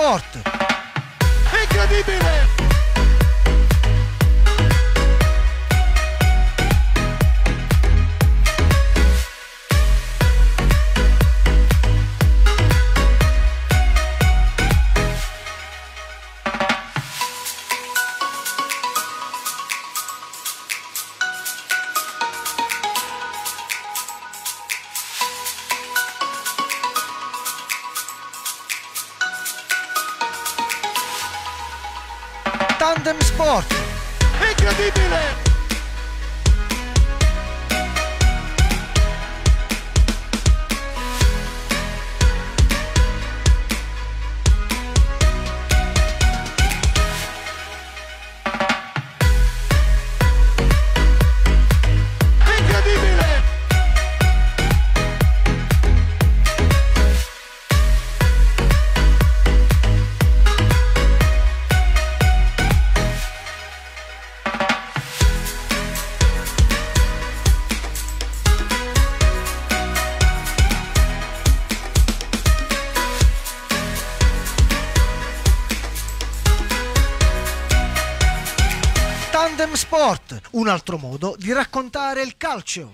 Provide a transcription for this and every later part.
sport. un altro modo di raccontare il calcio.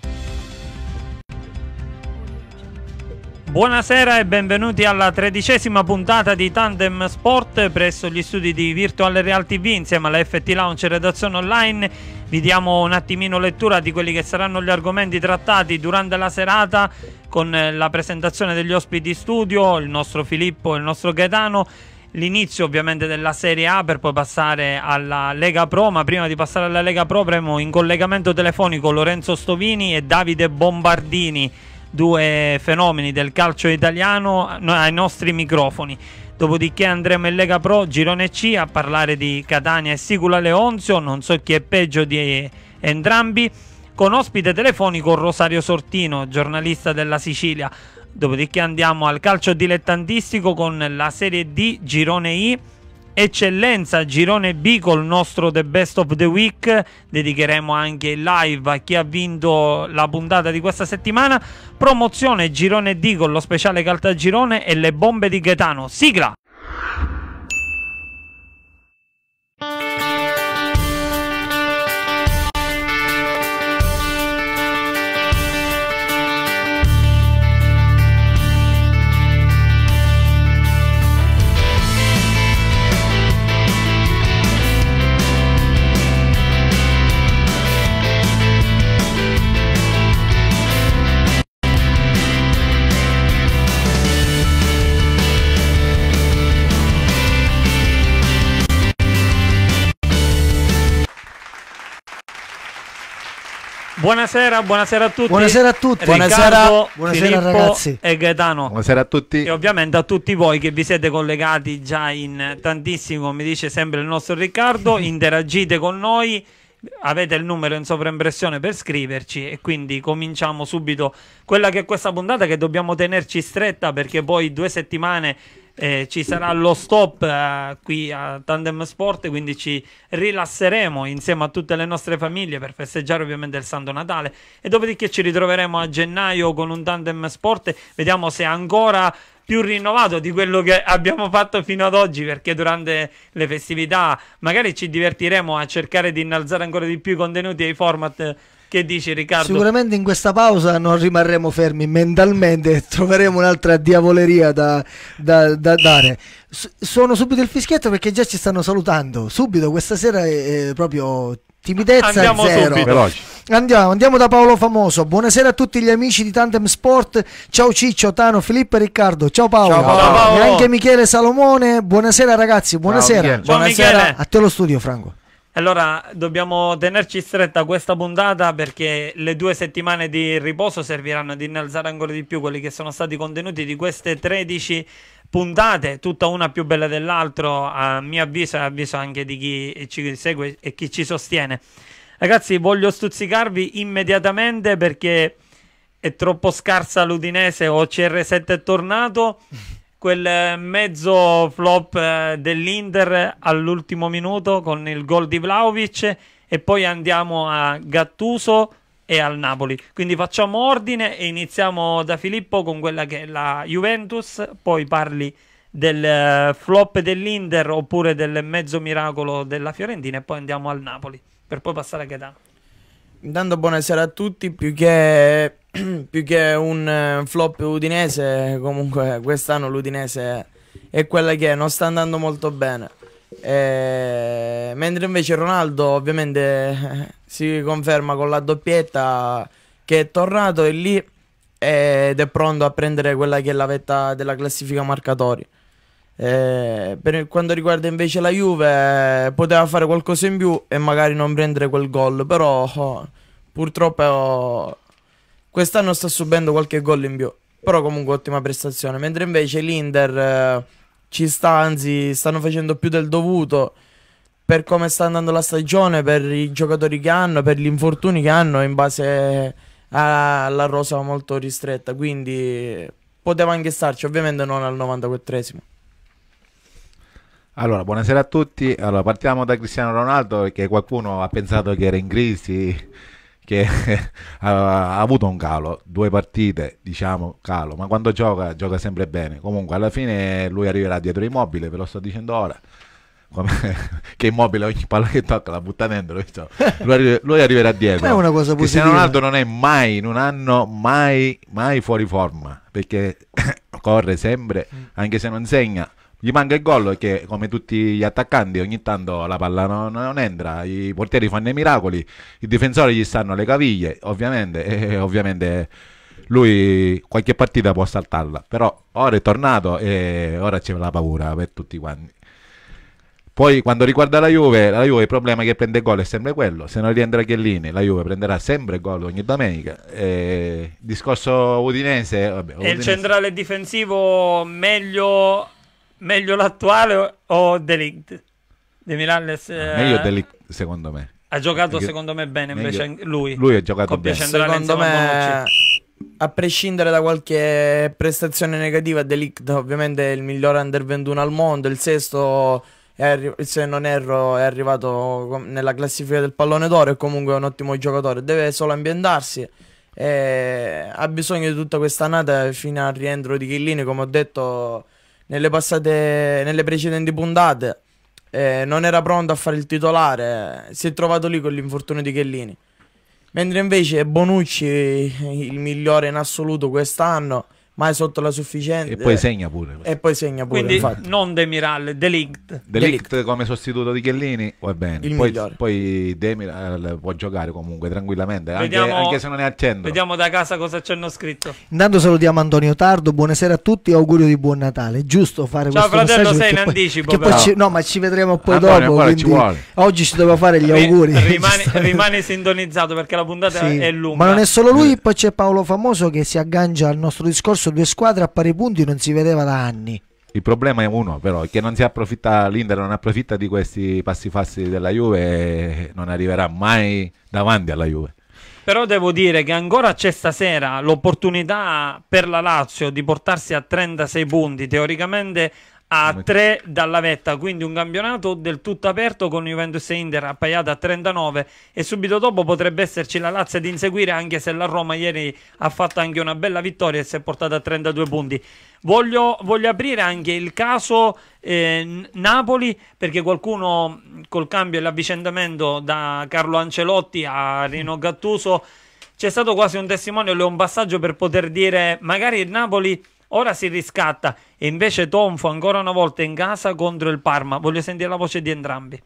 Buonasera e benvenuti alla tredicesima puntata di Tandem Sport presso gli studi di Virtual Reality V insieme alla FT Launch redazione online. Vi diamo un attimino lettura di quelli che saranno gli argomenti trattati durante la serata con la presentazione degli ospiti studio, il nostro Filippo e il nostro Gaetano l'inizio ovviamente della Serie A per poi passare alla Lega Pro, ma prima di passare alla Lega Pro avremo in collegamento telefonico Lorenzo Stovini e Davide Bombardini, due fenomeni del calcio italiano ai nostri microfoni. Dopodiché andremo in Lega Pro Girone C a parlare di Catania e Sicula Leonzio, non so chi è peggio di entrambi, con ospite telefonico Rosario Sortino, giornalista della Sicilia. Dopodiché andiamo al calcio dilettantistico con la Serie D, Girone I. Eccellenza, girone B col nostro The Best of the Week. Dedicheremo anche il live a chi ha vinto la puntata di questa settimana. Promozione girone D con lo speciale Caltagirone e le bombe di Ghetano. Sigla! Buonasera, buonasera a tutti. Buonasera a tutti. Buonasera, buonasera, Filippo ragazzi. E Gaetano. Buonasera a tutti. E ovviamente a tutti voi che vi siete collegati già in tantissimo, come dice sempre il nostro Riccardo, interagite con noi avete il numero in sovraimpressione per scriverci e quindi cominciamo subito quella che è questa puntata che dobbiamo tenerci stretta perché poi due settimane eh, ci sarà lo stop eh, qui a Tandem Sport, quindi ci rilasseremo insieme a tutte le nostre famiglie per festeggiare ovviamente il Santo Natale e dopodiché ci ritroveremo a gennaio con un Tandem Sport, vediamo se ancora più rinnovato di quello che abbiamo fatto fino ad oggi perché durante le festività magari ci divertiremo a cercare di innalzare ancora di più i contenuti e i format che dici Riccardo? Sicuramente in questa pausa non rimarremo fermi mentalmente, troveremo un'altra diavoleria da, da, da dare. Suono subito il fischietto perché già ci stanno salutando. Subito, questa sera è, è proprio timidezza andiamo zero. Andiamo, andiamo, da Paolo Famoso. Buonasera a tutti gli amici di Tandem Sport. Ciao Ciccio, Tano, Filippo e Riccardo. Ciao Paolo. Ciao Paolo. E anche Michele Salomone. Buonasera ragazzi, buonasera. Ciao, buonasera. Ciao, a te lo studio, Franco. Allora, dobbiamo tenerci stretta questa puntata perché le due settimane di riposo serviranno ad innalzare ancora di più quelli che sono stati i contenuti di queste 13 puntate, tutta una più bella dell'altra, a mio avviso e avviso anche di chi ci segue e chi ci sostiene. Ragazzi, voglio stuzzicarvi immediatamente perché è troppo scarsa l'Udinese o CR7 è tornato quel eh, mezzo flop eh, dell'Inter all'ultimo minuto con il gol di Vlaovic e poi andiamo a Gattuso e al Napoli. Quindi facciamo ordine e iniziamo da Filippo con quella che è la Juventus, poi parli del eh, flop dell'Inter oppure del mezzo miracolo della Fiorentina e poi andiamo al Napoli per poi passare a Gaetano. Intanto buonasera a tutti, più che più che eh, un flop udinese, comunque quest'anno l'udinese è quella che è, non sta andando molto bene. E... Mentre invece Ronaldo ovviamente si conferma con la doppietta che è tornato e lì ed è pronto a prendere quella che è la vetta della classifica marcatori. E per quanto riguarda invece la Juve, poteva fare qualcosa in più e magari non prendere quel gol, però oh, purtroppo... Oh, Quest'anno sta subendo qualche gol in più, però comunque ottima prestazione. Mentre invece l'Inter eh, ci sta, anzi stanno facendo più del dovuto per come sta andando la stagione, per i giocatori che hanno, per gli infortuni che hanno in base alla rosa molto ristretta. Quindi poteva anche starci, ovviamente non al 94esimo. Allora, buonasera a tutti. Allora, partiamo da Cristiano Ronaldo, che qualcuno ha pensato che era in crisi che ha, avuto un calo, due partite, diciamo calo, ma quando gioca gioca sempre bene. Comunque alla fine lui arriverà dietro immobile, ve lo sto dicendo ora. Come, che immobile ogni palla che tocca la butta dentro diciamo. lui, lui, arriverà dietro è una cosa positiva Cristiano Ronaldo non è mai in un anno mai, mai fuori forma perché corre sempre mm. anche se non segna gli manca il gol che come tutti gli attaccanti, ogni tanto la palla non, non entra. I portieri fanno i miracoli, i difensori gli stanno le caviglie, ovviamente. E ovviamente lui qualche partita può saltarla. Però ora è tornato e ora c'è la paura per tutti quanti. Poi quando riguarda la Juve, la Juve il problema che prende gol è sempre quello, se non rientra Chiellini la Juve prenderà sempre gol ogni domenica. E... Discorso udinese, vabbè, udinese... E il centrale difensivo meglio meglio l'attuale o Delict? De Miralles, eh, ah, meglio Delict, secondo me. Ha giocato, Perché secondo me, bene invece lui. Lui ha giocato bene. Secondo me, a prescindere da qualche prestazione negativa, Delict ovviamente è il miglior under 21 al mondo, il sesto se non erro, è arrivato nella classifica del pallone d'oro. È comunque un ottimo giocatore. Deve solo ambientarsi. ha bisogno di tutta questa annata fino al rientro di Chillini. Come ho detto, nelle, passate, nelle precedenti puntate eh, non era pronto a fare il titolare, si è trovato lì con l'infortunio di Chellini. Mentre invece Bonucci, il migliore in assoluto quest'anno, mai sotto la sufficienza. E poi segna pure. E poi segna pure. Quindi infatti. non Demiral, Delict. Delict. come sostituto di Chiellini, va bene. Il poi, migliore. poi Demiral può giocare comunque tranquillamente, vediamo, anche, anche, se non è al Vediamo da casa cosa ci hanno scritto. Intanto salutiamo Antonio Tardo, buonasera a tutti e augurio di buon Natale. giusto fare Ciao, questo fratello, sei in poi, anticipo. Poi ci, no, ma ci vedremo poi Antonio, dopo. Ci oggi ci doveva fare gli auguri. Rimani, rimane sintonizzato perché la puntata sì, è lunga. Ma non è solo lui, poi c'è Paolo Famoso che si aggancia al nostro discorso rosso, due squadre a pari punti non si vedeva da anni. Il problema è uno però, che non si approfitta, l'Inter non approfitta di questi passi falsi della Juve e non arriverà mai davanti alla Juve. Però devo dire che ancora c'è stasera l'opportunità per la Lazio di portarsi a 36 punti, teoricamente a 3 dalla vetta, quindi un campionato del tutto aperto con Juventus e Inter appaiata a 39 e subito dopo potrebbe esserci la Lazio ad inseguire anche se la Roma ieri ha fatto anche una bella vittoria e si è portata a 32 punti. Voglio, voglio aprire anche il caso eh, Napoli perché qualcuno col cambio e l'avvicendamento da Carlo Ancelotti a Rino Gattuso c'è stato quasi un testimone, un passaggio per poter dire magari il Napoli Ora si riscatta e invece tonfo ancora una volta in casa contro il Parma. Voglio sentire la voce di entrambi.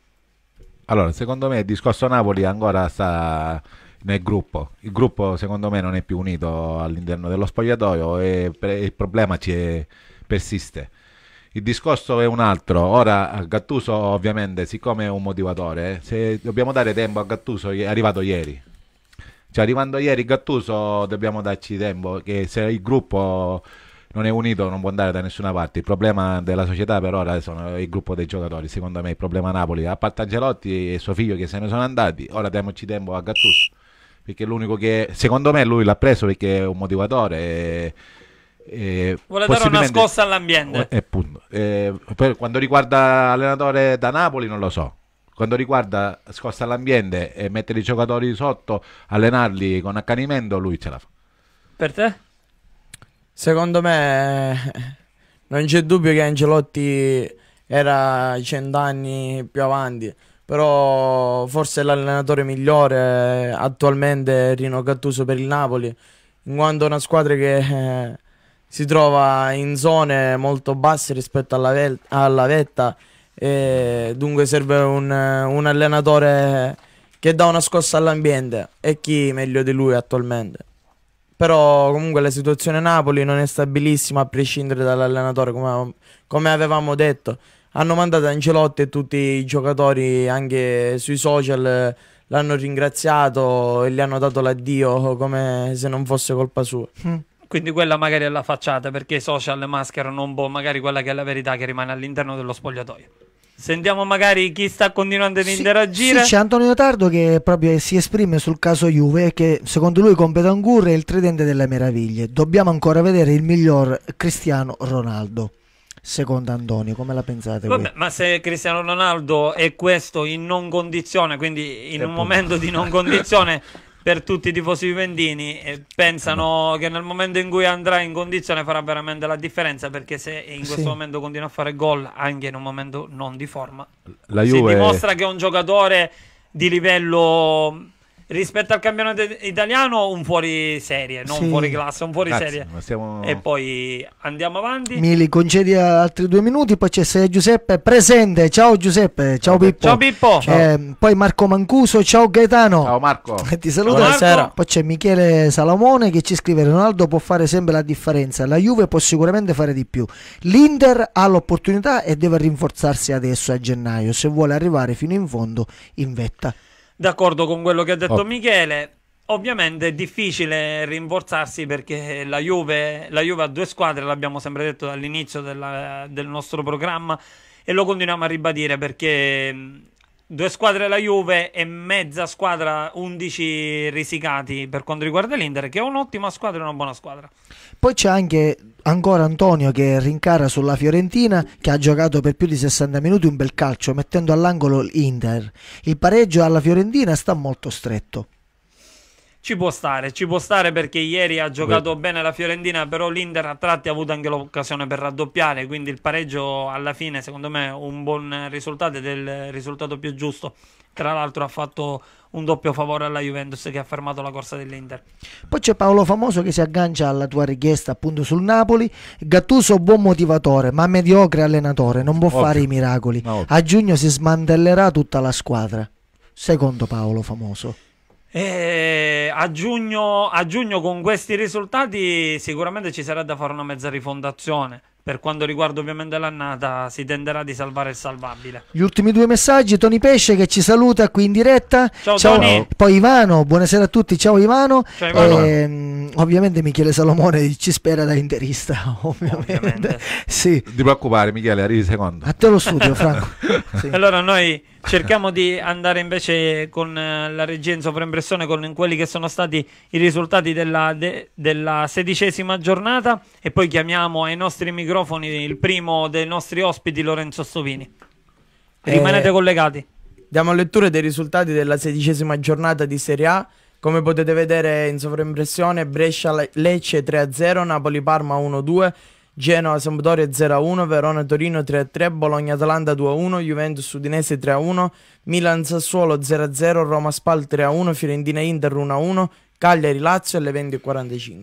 Allora, secondo me il discorso Napoli ancora sta nel gruppo. Il gruppo secondo me non è più unito all'interno dello spogliatoio e il problema persiste. Il discorso è un altro. Ora Gattuso ovviamente, siccome è un motivatore, eh, se dobbiamo dare tempo a Gattuso è arrivato ieri. Cioè arrivando ieri Gattuso dobbiamo darci tempo che se il gruppo non è unito non può andare da nessuna parte il problema della società per ora sono il gruppo dei giocatori secondo me il problema Napoli a parte Angelotti e suo figlio che se ne sono andati ora diamoci tempo a Gattuso perché è l'unico che secondo me lui l'ha preso perché è un motivatore e, e vuole dare una scossa all'ambiente e eh, appunto, E, per, quando riguarda allenatore da Napoli non lo so quando riguarda scossa all'ambiente e mettere i giocatori sotto allenarli con accanimento lui ce la fa per te? Secondo me non c'è dubbio che Angelotti era cent'anni più avanti, però forse l'allenatore migliore attualmente è Rino Cattuso per il Napoli, in quanto una squadra che eh, si trova in zone molto basse rispetto alla, vel- alla vetta e dunque serve un, un allenatore che dà una scossa all'ambiente e chi meglio di lui attualmente. Però comunque la situazione a Napoli non è stabilissima a prescindere dall'allenatore, come, come avevamo detto. Hanno mandato Ancelotti e tutti i giocatori anche sui social l'hanno ringraziato e gli hanno dato l'addio come se non fosse colpa sua. Mm. Quindi quella magari è la facciata perché i social mascherano un po' magari quella che è la verità che rimane all'interno dello spogliatoio. Sentiamo magari chi sta continuando ad sì, interagire. Sì, c'è Antonio Tardo che proprio si esprime sul caso Juve che secondo lui con Betancourt è il tridente delle meraviglie. Dobbiamo ancora vedere il miglior Cristiano Ronaldo. Secondo Antonio, come la pensate? Vabbè, ma se Cristiano Ronaldo è questo in non condizione, quindi in che un punto. momento di non condizione per tutti i tifosi vivendini pensano eh no. che nel momento in cui andrà in condizione farà veramente la differenza perché se in questo sì. momento continua a fare gol anche in un momento non di forma la Juve... si dimostra che è un giocatore di livello rispetto al campionato italiano un fuori serie, non sì. fuori classe, un fuori Grazie, serie. Stiamo... E poi andiamo avanti. Mili, concedi altri due minuti, poi c'è Giuseppe presente. Ciao Giuseppe, ciao Pippo. Ciao Pippo. Ciao. Eh, poi Marco Mancuso, ciao Gaetano. Ciao Marco. Ti saluto. Buonasera. Poi c'è Michele Salomone che ci scrive Ronaldo può fare sempre la differenza, la Juve può sicuramente fare di più. L'Inter ha l'opportunità e deve rinforzarsi adesso a gennaio se vuole arrivare fino in fondo in vetta d'accordo con quello che ha detto oh. Michele. Ovviamente è difficile rinforzarsi perché la Juve, la Juve ha due squadre, l'abbiamo sempre detto dall'inizio della, del nostro programma e lo continuiamo a ribadire perché due squadre la Juve e mezza squadra 11 risicati per quanto riguarda l'Inter che è un'ottima squadra e una buona squadra. Poi c'è anche ancora Antonio che rincara sulla Fiorentina che ha giocato per più di 60 minuti un bel calcio mettendo all'angolo l'Inter. Il pareggio alla Fiorentina sta molto stretto. Ci può stare, ci può stare perché ieri ha giocato Beh. bene la Fiorentina, però l'Inter a tratti ha avuto anche l'occasione per raddoppiare, quindi il pareggio alla fine secondo me è un buon risultato ed è il risultato più giusto. Tra l'altro ha fatto un doppio favore alla Juventus che ha fermato la corsa dell'Inter. Poi c'è Paolo Famoso che si aggancia alla tua richiesta appunto sul Napoli. Gattuso buon motivatore ma mediocre allenatore, non può ovvio. fare i miracoli. a giugno si smantellerà tutta la squadra. Secondo Paolo Famoso. E eh, a, giugno, a giugno con questi risultati sicuramente ci sarà da fare una mezza rifondazione per quanto riguarda ovviamente l'annata si tenderà di salvare il salvabile gli ultimi due messaggi Tony Pesce che ci saluta qui in diretta ciao, ciao Tony poi Ivano buonasera a tutti ciao Ivano, ciao, Ivano. E, ehm, ovviamente Michele Salomone ci spera da interista ovviamente, ovviamente. Sì. ti preoccupare Michele arrivi secondo a te lo studio Franco sì. allora noi Cerchiamo di andare invece con eh, la regia in sovraimpressione con quelli che sono stati i risultati della, de, della, sedicesima giornata e poi chiamiamo ai nostri microfoni il primo dei nostri ospiti Lorenzo Stovini. Eh, Rimanete eh, collegati. Diamo lettura dei risultati della sedicesima giornata di Serie A. Come potete vedere in sovraimpressione Brescia Lecce 3-0, Napoli Parma 1-2. Genoa Sampdoria 0-1, Verona Torino 3-3, Bologna Atalanta 2-1, Juventus Udinese 3-1, Milan Sassuolo 0-0, Roma Spal 3-1, Fiorentina Inter 1-1, Cagliari Lazio alle 20.45.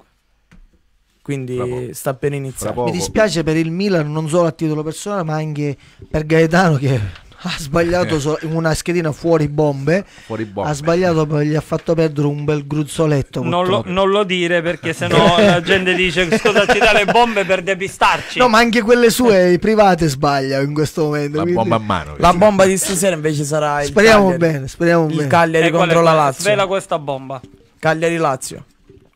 Quindi sta per iniziare. Mi dispiace per il Milan non solo a titolo personale, ma anche per Gaetano che ha sbagliato eh. so- una schedina fuori bombe, fuori bombe. ha sbagliato gli ha fatto perdere un bel gruzzoletto non lo, non lo, dire perché sennò la gente dice scusa ti dà le bombe per depistarci no ma anche quelle sue private sbaglia in questo momento la quindi... bomba a mano la bomba di stasera invece sarà il speriamo Cagliari. bene speriamo il bene Cagliari e contro la Lazio svela questa bomba Cagliari-Lazio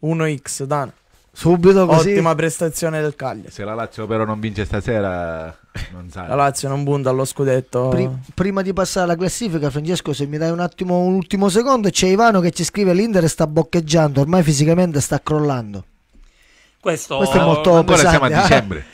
1x Dana Subito così. Ottima prestazione del Cagliari. Se la Lazio però non vince stasera, non sale. La Lazio non punta allo scudetto. Pri prima di passare alla classifica, Francesco, se mi dai un attimo, un ultimo secondo, c'è Ivano che ci scrive: l'Inter sta boccheggiando, ormai fisicamente sta crollando. Questo, Questo è molto ancora pesante, siamo a eh. dicembre.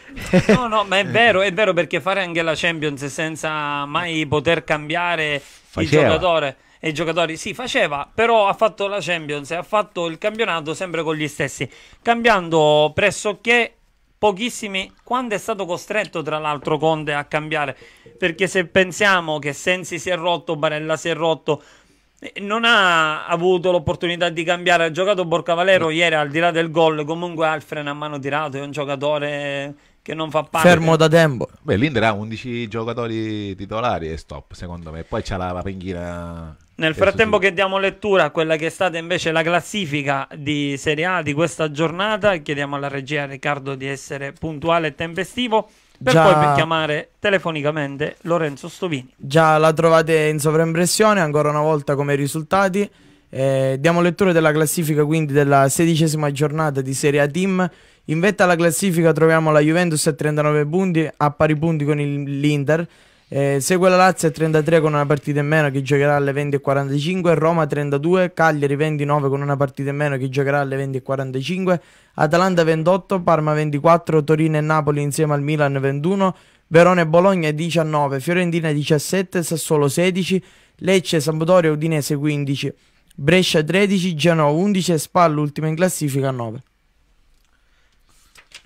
No, no, ma è vero, è vero perché fare anche la Champions senza mai poter cambiare Faceva. il giocatore e i giocatori si sì, faceva, però ha fatto la Champions e ha fatto il campionato sempre con gli stessi, cambiando pressoché pochissimi quando è stato costretto tra l'altro Conte a cambiare perché se pensiamo che Sensi si è rotto Barella si è rotto non ha avuto l'opportunità di cambiare ha giocato Borcavalero ieri al di là del gol comunque Alfred a mano tirato è un giocatore che non fa parte fermo da tempo beh l'Inter ha 11 giocatori titolari e stop secondo me poi c'è la, la penghina nel frattempo che diamo lettura a quella che è stata invece la classifica di Serie A di questa giornata, chiediamo alla regia Riccardo di essere puntuale e tempestivo per già... poi chiamare telefonicamente Lorenzo Stovini. Già la trovate in sovraimpressione ancora una volta come risultati. Eh, diamo lettura della classifica quindi della sedicesima giornata di Serie A Team. In vetta alla classifica troviamo la Juventus a 39 punti, a pari punti con l'Inter. Eh, segue la Lazio a 33 con una partita in meno che giocherà alle 20.45, Roma 32, Cagliari 29 con una partita in meno che giocherà alle 20.45, Atalanta 28, Parma 24, Torino e Napoli insieme al Milan 21, Verona e Bologna 19, Fiorentina 17, Sassuolo 16, Lecce, Sampdoria e Udinese 15, Brescia 13, Genoa 11 e Spallo ultima in classifica 9.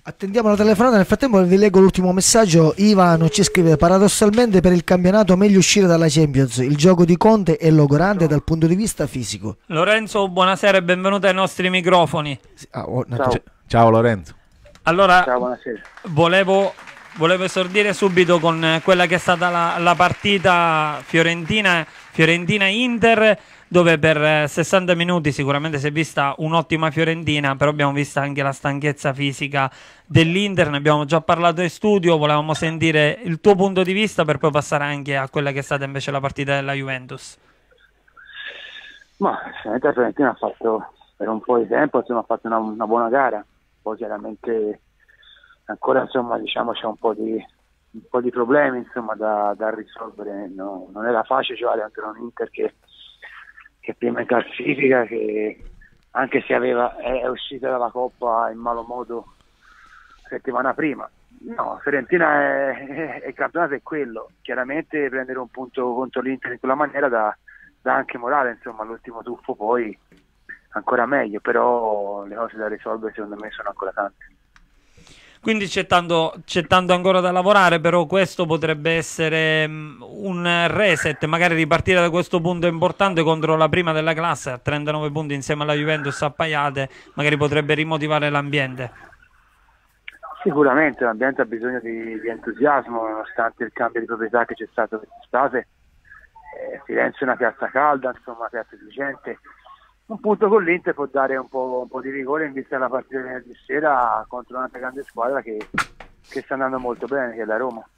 Attendiamo la telefonata, nel frattempo vi leggo l'ultimo messaggio. Ivano ci scrive paradossalmente per il campionato meglio uscire dalla Champions. Il gioco di Conte è logorante dal punto di vista fisico. Lorenzo, buonasera e benvenuto ai nostri microfoni. Ah, oh, Ciao. Ciao. Lorenzo. Allora, Ciao, volevo, volevo, esordire subito con eh, quella che è stata la, la partita Fiorentina, Fiorentina-Inter dove per 60 eh, minuti sicuramente si è vista un'ottima Fiorentina, però abbiamo visto anche la stanchezza fisica dell'Inter, ne abbiamo già parlato in studio, volevamo sentire il tuo punto di vista per poi passare anche a quella che è stata invece la partita della Juventus. Ma la Fiorentina ha fatto per un po' di tempo insomma, ha fatto una, una, buona gara, poi chiaramente ancora insomma, diciamo, c'è un po' di, un po di problemi insomma, da, da, risolvere, no, non era facile giocare cioè, con un Inter che che è prima in classifica, che anche se aveva, è uscita dalla Coppa in malo modo settimana prima. No, Fiorentina è, è, il campionato è quello, chiaramente prendere un punto contro l'Inter in quella maniera dà, dà anche morale, insomma l'ultimo tuffo poi ancora meglio, però le cose da risolvere secondo me sono ancora tante. Quindi c'è tanto, c'è tanto, ancora da lavorare, però questo potrebbe essere mm, un reset, magari ripartire da questo punto importante contro la prima della classe a 39 punti insieme alla Juventus appaiate, magari potrebbe rimotivare l'ambiente. Sicuramente l'ambiente ha bisogno di, di entusiasmo nonostante il cambio di proprietà che c'è stato quest'estate. Eh, Firenze è una piazza calda, insomma una piazza di gente, un punto con l'Inter può dare un po', un po di rigore in vista della partita di sera contro un'altra grande squadra che, che sta andando molto bene, che è la Roma.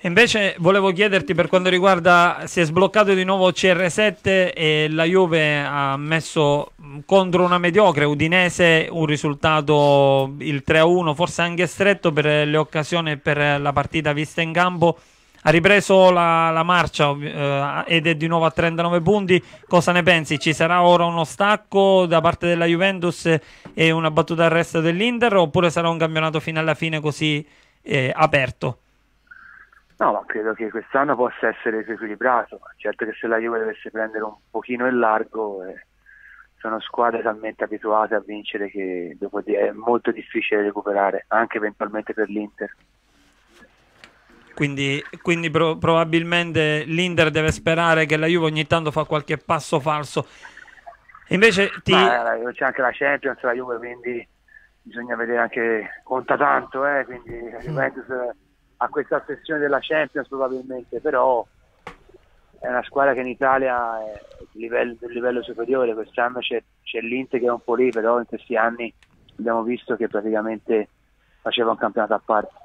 Invece volevo chiederti per quanto riguarda si è sbloccato di nuovo CR7 e la Juve ha messo contro una mediocre Udinese un risultato il 3-1 forse anche stretto per le occasioni per la partita vista in campo ha ripreso la, la marcia eh, ed è di nuovo a 39 punti. Cosa ne pensi? Ci sarà ora uno stacco da parte della Juventus e una battuta al resto dell'Inter oppure sarà un campionato fino alla fine così eh, aperto? No, ma credo che quest'anno possa essere più equilibrato. Certo che se la Juve dovesse prendere un pochino il largo, eh, sono squadre talmente abituate a vincere che dopo è molto difficile recuperare, anche eventualmente per l'Inter. Quindi, quindi pro- probabilmente l'Inter deve sperare che la Juve ogni tanto fa qualche passo falso. Invece ti... Beh, c'è anche la Champions, la Juve, quindi bisogna vedere anche, conta tanto, eh, quindi la mm. Juventus eh, ha questa sessione della Champions probabilmente, però è una squadra che in Italia è di livello, di livello superiore, quest'anno c'è, c'è, l'Inter che è un po' lì, però in questi anni abbiamo visto che praticamente faceva un campionato a parte.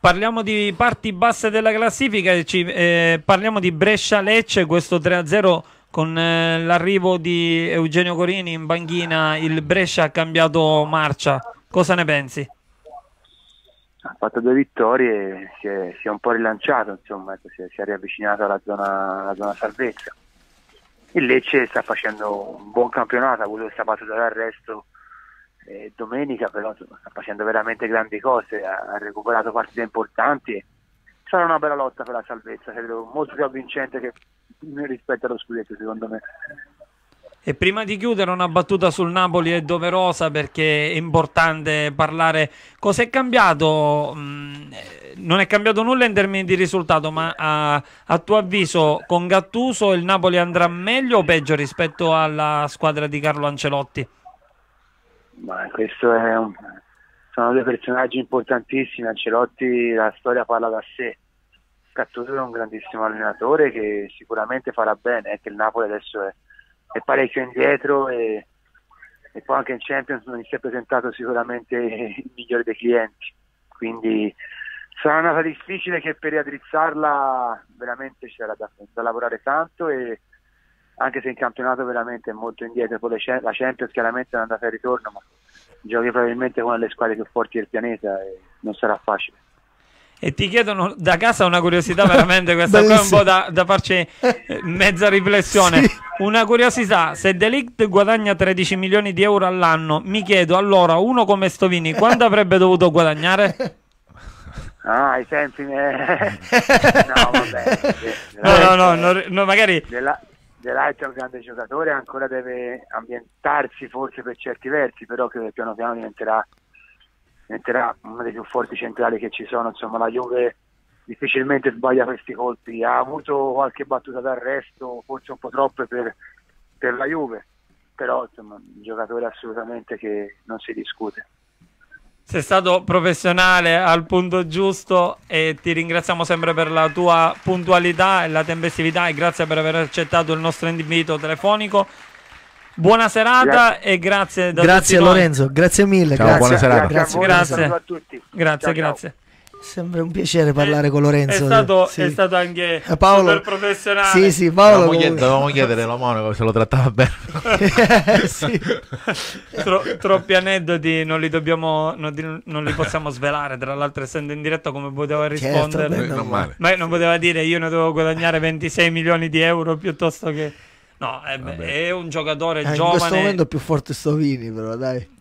Parliamo di parti basse della classifica, ci, eh, parliamo di Brescia-Lecce, questo 3-0 con eh, l'arrivo di Eugenio Corini in banchina, il Brescia ha cambiato marcia, cosa ne pensi? Ha fatto due vittorie, si è, si è un po' rilanciato, insomma, ecco, si è, si è riavvicinato alla zona, alla zona, salvezza. Il Lecce sta facendo un buon campionato, ha avuto il sabato dall'arresto eh, domenica però sta facendo veramente grandi cose, ha, ha recuperato partite importanti. Sarà una bella lotta per la salvezza, credo molto più avvincente che rispetto allo scudetto secondo me. E prima di chiudere una battuta sul Napoli è doverosa perché è importante parlare Cos'è cambiato, mm, non è cambiato nulla in termini di risultato, ma a, a, tuo avviso con Gattuso il Napoli andrà meglio o peggio rispetto alla squadra di Carlo Ancelotti? Ma questo è un... sono due personaggi importantissimi. Ancelotti, la storia parla da sé. Cattuso è un grandissimo allenatore che sicuramente farà bene, è eh, che il Napoli adesso è, è parecchio indietro e, e, poi anche in Champions non gli si è presentato sicuramente il migliore dei clienti. Quindi sarà una cosa difficile che per riaddrizzarla veramente ci sarà da, da lavorare tanto e anche se in campionato veramente è molto indietro, poi la Champions chiaramente è andata in ritorno, ma giochi probabilmente con le squadre più forti del pianeta e non sarà facile. E ti chiedono da casa una curiosità veramente, questa qua è un po' da, da farci eh, mezza riflessione. Sì. Una curiosità, se Delict guadagna 13 milioni di euro all'anno, mi chiedo allora uno come Stovini quanto avrebbe dovuto guadagnare? Ah, i tempi... no, vabbè. no, no, no, eh, no, magari... Della De è un grande giocatore, ancora deve ambientarsi forse per certi versi, però che piano piano diventerà, diventerà uno dei più forti centrali che ci sono. Insomma, la Juve difficilmente sbaglia questi colpi, ha avuto qualche battuta d'arresto, forse un po' troppe per, per la Juve, però insomma, un giocatore assolutamente che non si discute sei stato professionale al punto giusto e ti ringraziamo sempre per la tua puntualità e la tempestività e grazie per aver accettato il nostro invito telefonico. Buona serata grazie. e grazie da Grazie Lorenzo, grazie mille, ciao, grazie. Buona serata. Grazie, grazie, grazie, a tutti. Grazie, ciao, grazie. Ciao. Sembra un piacere parlare è, eh, con Lorenzo. È stato, sì. è stato anche eh, Paolo, super professionale. Sì, sì, Paolo. Dovevamo, chied- dovevamo chiedere la monaco se lo trattava bene. Eh, sì. Tro, troppi aneddoti non li, dobbiamo, non, non li possiamo svelare. Tra l'altro, essendo in diretta, come poteva certo, rispondere? Certo, non male. Ma non poteva dire io ne dovevo guadagnare 26 milioni di euro piuttosto che. No, è, è un giocatore eh, giovane. In questo momento è più forte Stovini, però dai.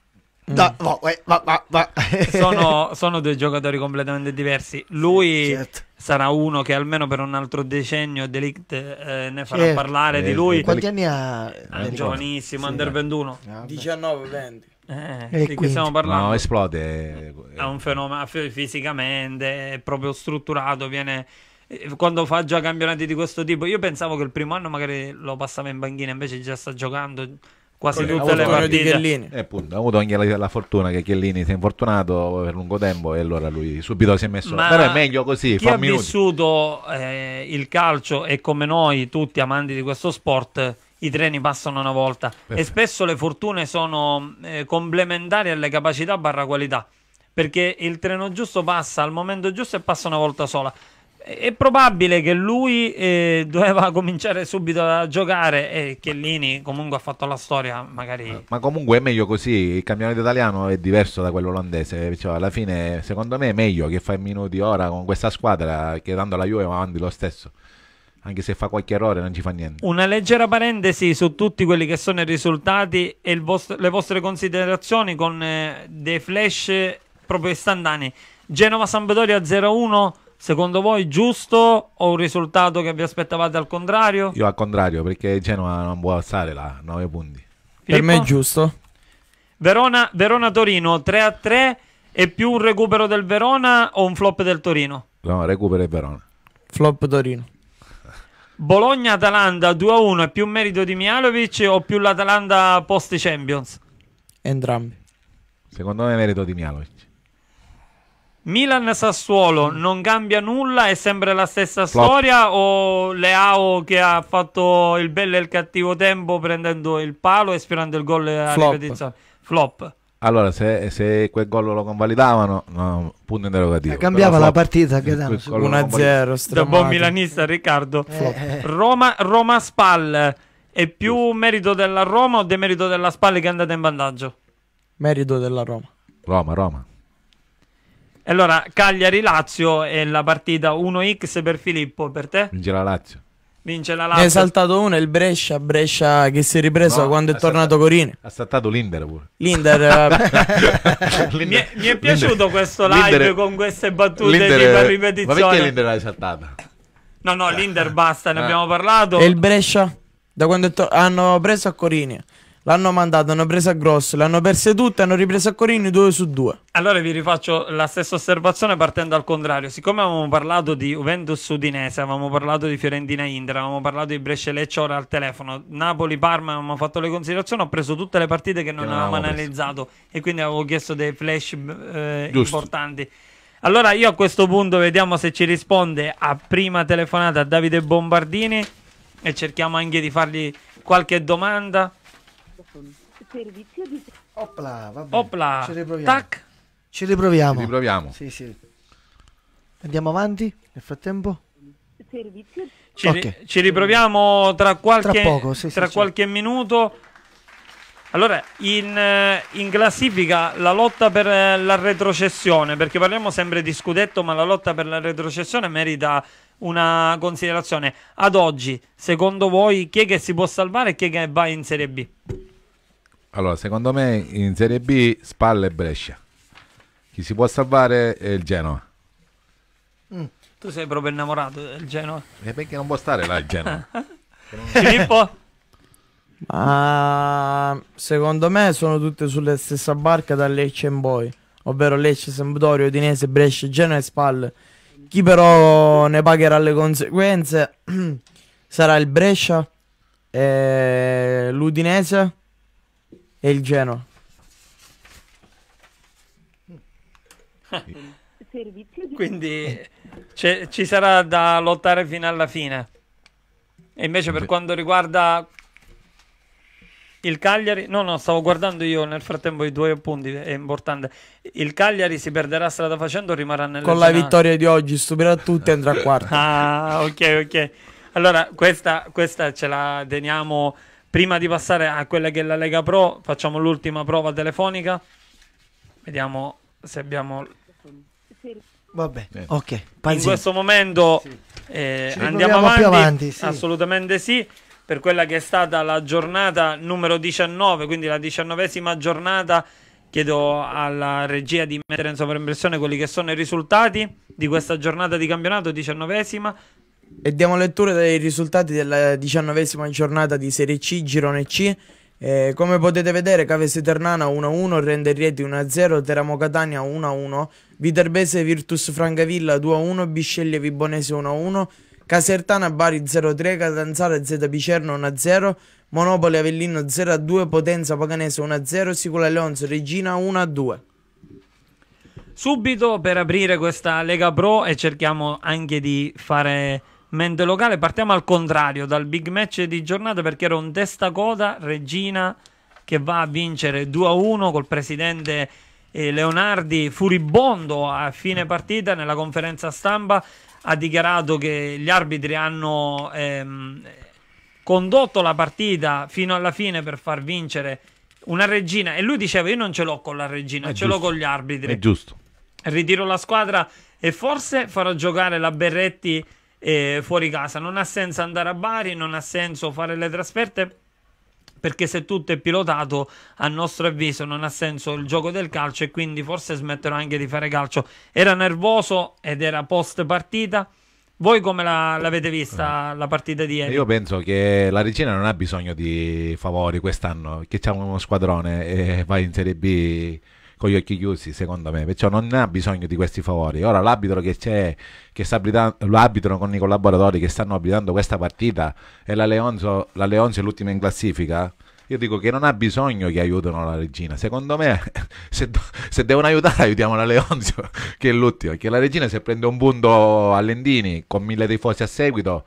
Mm. Da, va, va, va, sono, sono, due giocatori completamente diversi. Lui certo. sarà uno che almeno per un altro decennio Delict eh, ne farà certo. parlare eh, di lui. Quanti anni ha? È ah, giovanissimo, sì, under 21. 19-20. Ah, eh, di cui stiamo parlando? No, esplode. Eh, è un fenomeno fisicamente, è proprio strutturato, viene eh, quando fa già campionati di questo tipo. Io pensavo che il primo anno magari lo passava in banchina, invece già sta giocando quasi tutte le partite. E eh, appunto, ha avuto anche la, la, fortuna che Chiellini si è infortunato per lungo tempo e allora lui subito si è messo. Ma Però è meglio così. Chi ha minuti. vissuto eh, il calcio e come noi tutti amanti di questo sport. I treni passano una volta Perfetto. e spesso le fortune sono eh, complementari alle capacità barra qualità perché il treno giusto passa al momento giusto e passa una volta sola è probabile che lui eh, doveva cominciare subito a giocare e Chiellini comunque ha fatto la storia magari ma comunque è meglio così il campionato italiano è diverso da quello olandese cioè, alla fine secondo me è meglio che fai minuti ora con questa squadra che dando la Juve va avanti lo stesso anche se fa qualche errore non ci fa niente. Una leggera parentesi su tutti quelli che sono i risultati e vost- le vostre considerazioni con eh, dei flash proprio istantanei. Genova-Sampdoria 0-1 Secondo voi giusto o un risultato che vi aspettavate al contrario? Io al contrario, perché Genova non può alzare la 9 punti. Filippo? Per me è giusto. Verona, Verona-Torino 3 3 e più un recupero del Verona o un flop del Torino? No, recupero del Verona. Flop Torino. Bologna-Atalanta 2 1 è più merito di Mialovic o più l'Atalanta post Champions? Entrambi. Secondo me è merito di Mialovic. Milan-Sassuolo mm. non cambia nulla, è sempre la stessa Flop. storia o Leao che ha fatto il bello e il cattivo tempo prendendo il palo e sperando il gol a Flop. ripetizione? Flop. Allora, se, se, quel gol lo convalidavano, no, punto interrogativo. Eh, cambiava la partita, 1-0. Da buon milanista, Riccardo. Eh. eh, eh. Roma, Roma è più merito della Roma o demerito della Spal che è andata in vantaggio? Merito della Roma. Roma, Roma. Allora, Cagliari-Lazio è la partita 1x per Filippo, per te? Vince la Lazio. Vince la Lazio. Ne è saltato uno, il Brescia, Brescia che si è ripreso no, quando è tornato saltato, Corine. Ha saltato l'Inder pure. L'Inder... Eh, mi, è, mi è piaciuto questo live Linder... con queste battute Linder... di ripetizione. Ma perché l'Inder l'hai saltata? No, no, l'Inder basta, ne ah. abbiamo parlato. E il Brescia? Da quando hanno preso a Corine. L'hanno mandato, hanno preso a Grosso, hanno perse tutte, hanno ripreso a Corini 2 su 2. Allora vi rifaccio la stessa osservazione partendo al contrario. Siccome avevamo parlato di Juventus Udinese, avevamo parlato di Fiorentina Indra, avevamo parlato di Brescia Lecce ora al telefono, Napoli Parma, avevamo fatto le considerazioni, ho preso tutte le partite che non che avevamo analizzato preso. e quindi avevo chiesto dei flash eh, importanti. Allora io a questo punto vediamo se ci risponde a prima telefonata a Davide Bombardini e cerchiamo anche di fargli qualche domanda. Servizio di... Opla, vabbè. Opla. Ci riproviamo. Tac. Ci riproviamo. Ci riproviamo. Sì, sì. Andiamo avanti nel frattempo. Servizio. Ci, okay. ci riproviamo tra qualche, tra poco, sì, tra sì, qualche sì. minuto. Allora, in, eh, in, classifica la lotta per eh, la retrocessione, perché parliamo sempre di scudetto, ma la lotta per la retrocessione merita una considerazione. Ad oggi, secondo voi, chi è che si può salvare e chi è che va in Serie B? Allora, secondo me in Serie B Spalla e Brescia. Chi si può salvare è il Genoa. Mm, tu sei proprio innamorato del Genoa. E eh, perché non può stare là il Genoa? Eh. Filippo? Ma secondo me sono tutte sulla stessa barca da Lecce in poi, ovvero Lecce, Sampdoria, Udinese, Brescia, Genoa e Spal. Chi però ne pagherà le conseguenze sarà il Brescia, e l'Udinese e il Genoa. Quindi ci sarà da lottare fino alla fine. E invece per quanto riguarda il Cagliari, no, no, stavo guardando io nel frattempo i tuoi appunti, è importante. Il Cagliari si perderà strada facendo, rimarrà nel Con la vittoria di oggi, stupirà tutti e andrà a quarto. ah, ok, ok. Allora, questa, questa ce la teniamo Prima di passare a quella che è la Lega Pro, facciamo l'ultima prova telefonica. Vediamo se abbiamo... Sì. Vabbè, eh. ok. Panzi. In questo momento sì. eh, andiamo avanti. avanti sì. Assolutamente sì. Per quella che è stata la giornata numero 19, quindi la diciannovesima giornata, chiedo alla regia di mettere in sovraimpressione quelli che sono i risultati di questa giornata di campionato diciannovesima. E diamo lettura dei risultati della diciannovesima giornata di Serie C, Girone C. Eh, come potete vedere, Cavese Ternana 1-1, Rende Rieti 1-0, Teramo Catania 1-1, Viterbese Virtus Francavilla 2-1, Bisceglie Vibonese 1-1, Casertana Bari 0-3, Catanzara Z Bicerno 1-0, Monopoli Avellino 0-2, Potenza Paganese 1-0, Sicula Leonzo Regina 1-2 subito per aprire questa Lega Pro e cerchiamo anche di fare mente locale. Partiamo al contrario, dal big match di giornata perché era un testa coda Regina che va a vincere 2-1 col presidente eh, Leonardi furibondo a fine partita nella conferenza stampa ha dichiarato che gli arbitri hanno ehm, condotto la partita fino alla fine per far vincere una regina e lui diceva io non ce l'ho con la regina, è ce l'ho con gli arbitri. È giusto. Ritiro la squadra e forse farò giocare la Berretti eh, fuori casa. Non ha senso andare a Bari, non ha senso fare le trasferte perché se tutto è pilotato a nostro avviso non ha senso il gioco del calcio e quindi forse smetterò anche di fare calcio. Era nervoso ed era post partita. Voi come la, l'avete vista eh. la partita di ieri? Io penso che la Regina non ha bisogno di favori quest'anno, che c'è uno squadrone e va in Serie B con gli occhi chiusi, secondo me, perciò non ha bisogno di questi favori. Ora l'arbitro che c'è, che sta l'arbitro con i collaboratori che stanno abitando questa partita e la Leonzo, la Leonzo è l'ultima in classifica. Io dico che non ha bisogno che aiutino la regina. Secondo me, se, se devono aiutare, aiutiamo la Leonzio, che è l'ultima. Perché la regina, se prende un punto a Lendini con mille tifosi a seguito,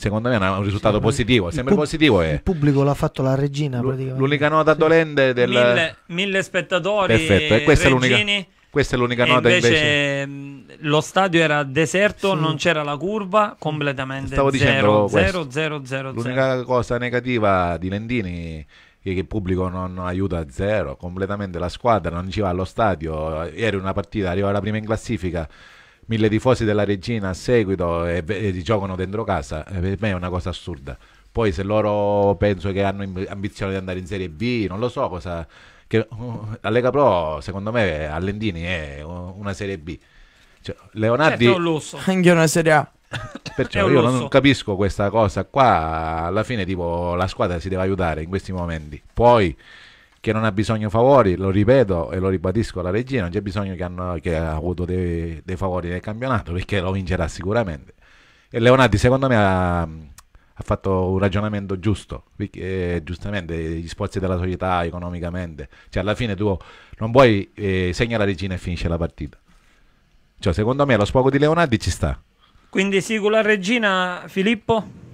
secondo me è un risultato sì, positivo. Sempre pub- positivo è. Il pubblico l'ha fatto la regina. L- l'unica nota sì. dolente del. Mille, mille spettatori. Perfetto, e questa Regini. è l'unica. Questa è l'unica nota invece, invece, mm, Lo stadio era deserto, sì. non c'era la curva, completamente Stavo zero, dicendo zero, zero, zero, L'unica cosa negativa di Lendini è che il pubblico non aiuta a zero, completamente la squadra non ci va allo stadio. Ieri una partita, arriva la prima in classifica, mille tifosi della regina a seguito e, e giocano dentro casa, eh, per me è una cosa assurda. Poi se loro penso che hanno ambizione di andare in Serie B, non lo so cosa... Che, uh, la Lega Pro, secondo me, a Lendini è una Serie B. Cioè, Leonardi... Certo, è un lusso. Anche una Serie A. Perciò io non capisco questa cosa qua. Alla fine, tipo, la squadra si deve aiutare in questi momenti. Poi che non ha bisogno di favori, lo ripeto e lo ribadisco alla regina, non c'è bisogno che, hanno, che ha avuto dei, dei, favori nel campionato perché lo vincerà sicuramente. E Leonardi secondo me ha, ha fatto un ragionamento giusto, perché, eh, giustamente gli sforzi della società economicamente, cioè alla fine tu non puoi eh, segnare la regina e finisce la partita. Cioè secondo me lo spogo di Leonardi ci sta. Quindi sì, con la regina Filippo?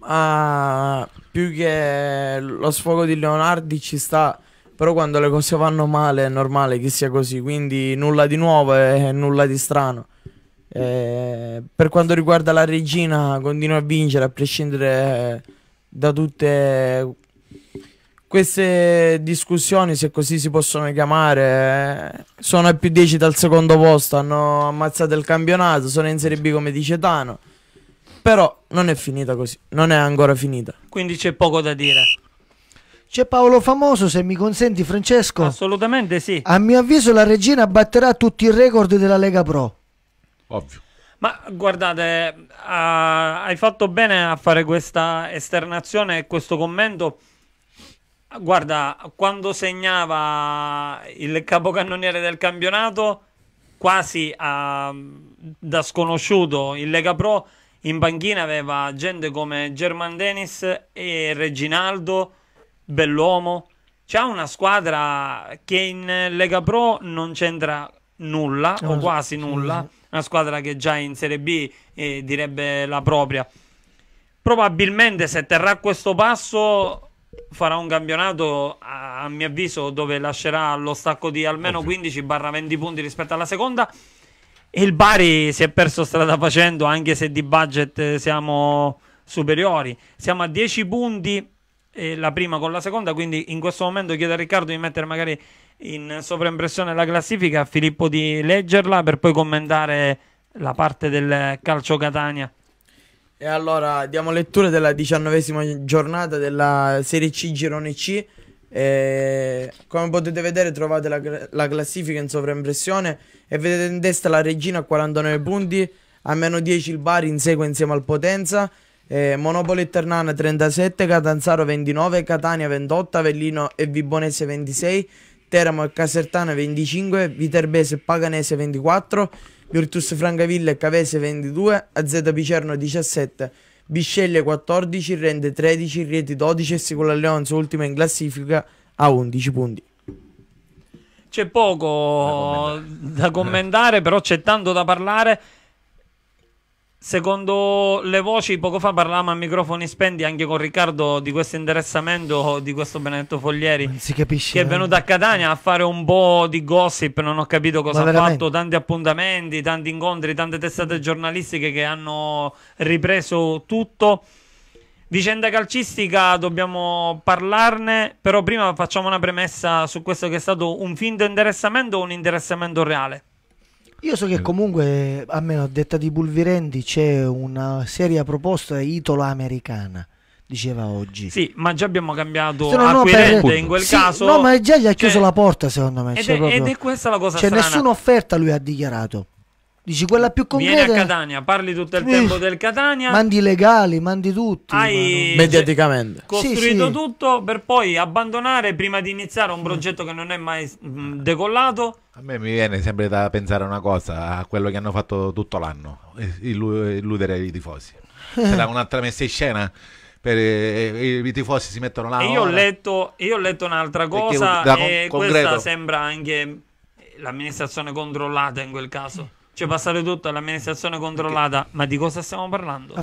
Ma ah, più che lo sfogo di Leonardi ci sta, però quando le cose vanno male è normale che sia così, quindi nulla di nuovo e nulla di strano. E per quanto riguarda la regina, continua a vincere a prescindere da tutte queste discussioni, se così si possono chiamare, eh. sono a più 10 dal secondo posto, hanno ammazzato il campionato, sono in Serie B come dice Tano. Però non è finita così, non è ancora finita. Quindi c'è poco da dire. C'è Paolo Famoso, se mi consenti Francesco. Assolutamente sì. A mio avviso la regina batterà tutti i record della Lega Pro. Ovvio. Ma guardate, uh, hai fatto bene a fare questa esternazione e questo commento. Guarda, quando segnava il capocannoniere del campionato, quasi uh, da sconosciuto in Lega Pro, in panchina aveva gente come German Dennis e Reginaldo, Bell'uomo. C'è una squadra che in Lega Pro non c'entra nulla o quasi nulla. Una squadra che già in Serie B eh, direbbe la propria. Probabilmente se terrà questo passo farà un campionato a, a mio avviso dove lascerà lo stacco di almeno 15-20 punti rispetto alla seconda e il Bari si è perso strada facendo, anche se di budget eh, siamo superiori. Siamo a 10 punti eh, la prima con la seconda, quindi in questo momento chiedo a Riccardo di mettere magari in sovraimpressione la classifica, a Filippo di leggerla per poi commentare la parte del calcio Catania. E allora diamo lettura della diciannovesima giornata della Serie C Girone C e come potete vedere trovate la, la, classifica in sovraimpressione e vedete in testa la regina a 49 punti, a meno 10 il Bari insegue insieme al Potenza, eh, Monopoli e Ternana 37, Catanzaro 29, Catania 28, Avellino e Vibonese 26, Teramo e Casertana 25, Viterbese e Paganese 24, Virtus Francavilla e Cavese 22, AZ Picerno 17. Bisceglie 14, rende 13, Rieti 12 e Sicola Leonza ultima in classifica a 11 punti. C'è poco da commentare, da commentare però c'è tanto da parlare. Secondo le voci, poco fa parlavamo a microfoni spenti anche con Riccardo di questo interessamento di questo benedetto Foglieri. si capisce. Che è venuto a eh. Catania a fare un po' di gossip. Non ho capito cosa ha fatto. Tanti appuntamenti, tanti incontri, tante testate giornalistiche che hanno ripreso tutto. Vicenda calcistica dobbiamo parlarne, però prima facciamo una premessa su questo che è stato un finto interessamento o un interessamento reale. Io so che eh. comunque, almeno a detta di Bulvirendi, c'è una seria proposta italo-americana diceva oggi. Sì, ma già abbiamo cambiato no, no, per... in quel sì, caso. No, ma già gli ha chiuso cioè... la porta, secondo me. Ed, cioè, è, proprio... ed è questa la cosa C'è strana. nessuna offerta, lui ha dichiarato. Dici quella più concreta. Vieni a Catania, parli tutto il tempo eh, del Catania. Mandi legali, mandi tutti. Hai ma... Cioè, mediaticamente costruito sì, sì. tutto per poi abbandonare prima di iniziare un progetto che non è mai mh, mm, decollato a me mi viene sempre da pensare a una cosa, a quello che hanno fatto tutto l'anno, illudere i tifosi. Sarà un'altra messa in scena? Per, eh, i, tifosi si mettono là. Io ho, letto, io ho letto un'altra cosa con, e questa sembra anche l'amministrazione controllata in quel caso cioè passare tutto all'amministrazione controllata, ma di cosa stiamo parlando?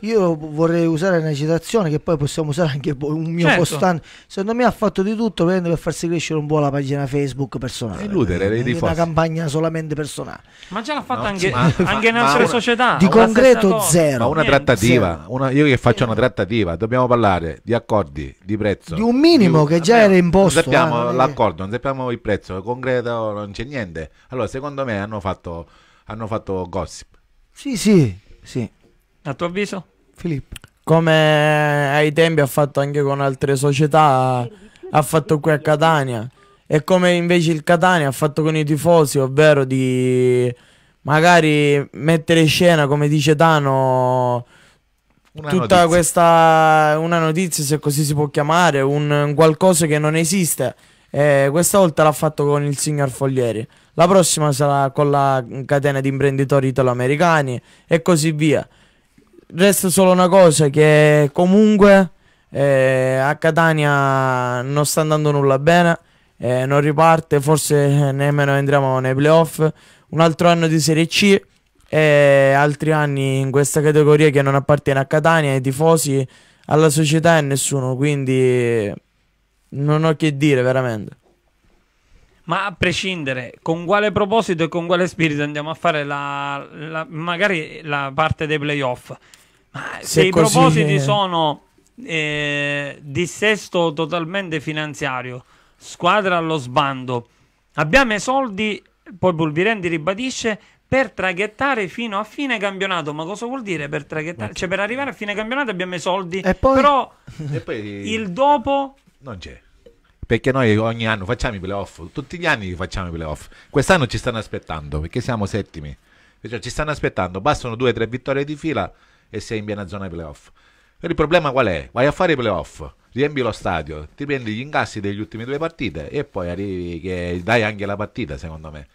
Io vorrei usare una citazione che poi possiamo usare anche un mio certo. postante. Secondo me ha fatto di tutto per farsi crescere un po' la pagina Facebook personale. Eludere, è una forza. campagna solamente personale. Ma già l'ha fatta no, anche, ma, anche ma, in altre società. Di concreto zero. Ma una Niente. trattativa, una, io che faccio una trattativa, dobbiamo parlare di accordi, di prezzo. Di un minimo di, che già abbiamo, era imposto. Eh, non sappiamo ah, l'accordo, non sappiamo il prezzo, concreto non c'è niente. Allora secondo me hanno fatto hanno fatto gossip. Sì, sì, sì. A tuo avviso? Filippo. Come ai tempi ha fatto anche con altre società, ha fatto qui a Catania. E come invece il Catania ha fatto con i tifosi, ovvero di magari mettere in scena, come dice Tano, una tutta notizia. questa una notizia, se così si può chiamare, un, un qualcosa che non esiste. Eh, questa volta l'ha fatto con il signor Foglieri la prossima sarà con la catena di imprenditori italoamericani e così via. Resta solo una cosa che comunque eh, a Catania non sta andando nulla bene, eh, non riparte, forse eh, nemmeno entriamo nei playoff, un altro anno di Serie C e altri anni in questa categoria che non appartiene a Catania, ai tifosi, alla società e a nessuno, quindi non ho che dire veramente. Ma a prescindere, con quale proposito e con quale spirito andiamo a fare la, la, magari la parte dei playoff? Ma se, se i così... propositi sono eh, dissesto totalmente finanziario, squadra allo sbando, abbiamo i soldi, poi Bulbirendi ribadisce, per traghettare fino a fine campionato. Ma cosa vuol dire per traghettare? Cioè, per arrivare a fine campionato abbiamo i soldi, e poi... però e poi... il dopo non c'è perché noi ogni anno facciamo i playoff, tutti gli anni facciamo i playoff. Quest'anno ci stanno aspettando perché siamo settimi, cioè, ci stanno aspettando, bastano due o tre vittorie di fila e sei in piena zona playoff. Per il problema qual è? Vai a fare i playoff, riempi lo stadio, ti prendi gli incassi degli ultimi due partite e poi arrivi che dai anche la partita, secondo me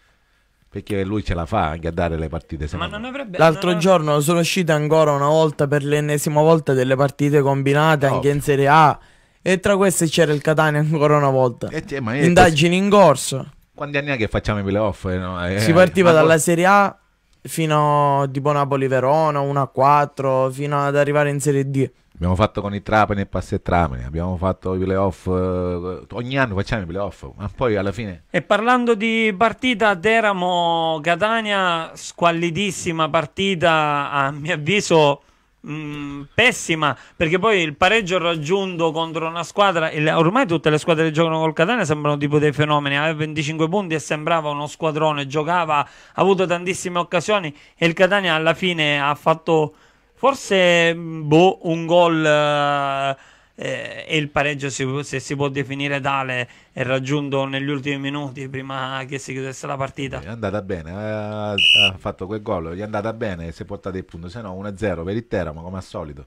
perché lui ce la fa anche a dare le partite. Ma non avrebbe, L'altro non giorno sono uscite ancora una volta per l'ennesima volta delle partite combinate no. anche in Serie A e tra queste c'era il Catania ancora una volta. Eh, Te, Indagini in corso. Quanti anni è che facciamo i playoff? Eh, no? Eh, si partiva dalla Serie A fino a tipo Napoli-Verona 1-4 fino ad arrivare in Serie D. Abbiamo fatto con i Trapani e Passi e Trapani, abbiamo fatto i playoff, eh, ogni anno facciamo i playoff, ma poi alla fine... E parlando di partita Teramo-Catania, squallidissima partita a mio avviso Mm, pessima perché poi il pareggio raggiunto contro una squadra ormai tutte le squadre che giocano col Catania sembrano tipo dei fenomeni aveva 25 punti e sembrava uno squadrone giocava ha avuto tantissime occasioni e il Catania alla fine ha fatto forse mm, boh, un gol eh, eh, e il pareggio si, se si può definire tale è raggiunto negli ultimi minuti prima che si chiudesse la partita eh, è andata bene eh, ha, ha fatto quel gol gli è andata bene si è portato il punto se no 1-0 per il Teramo come al solito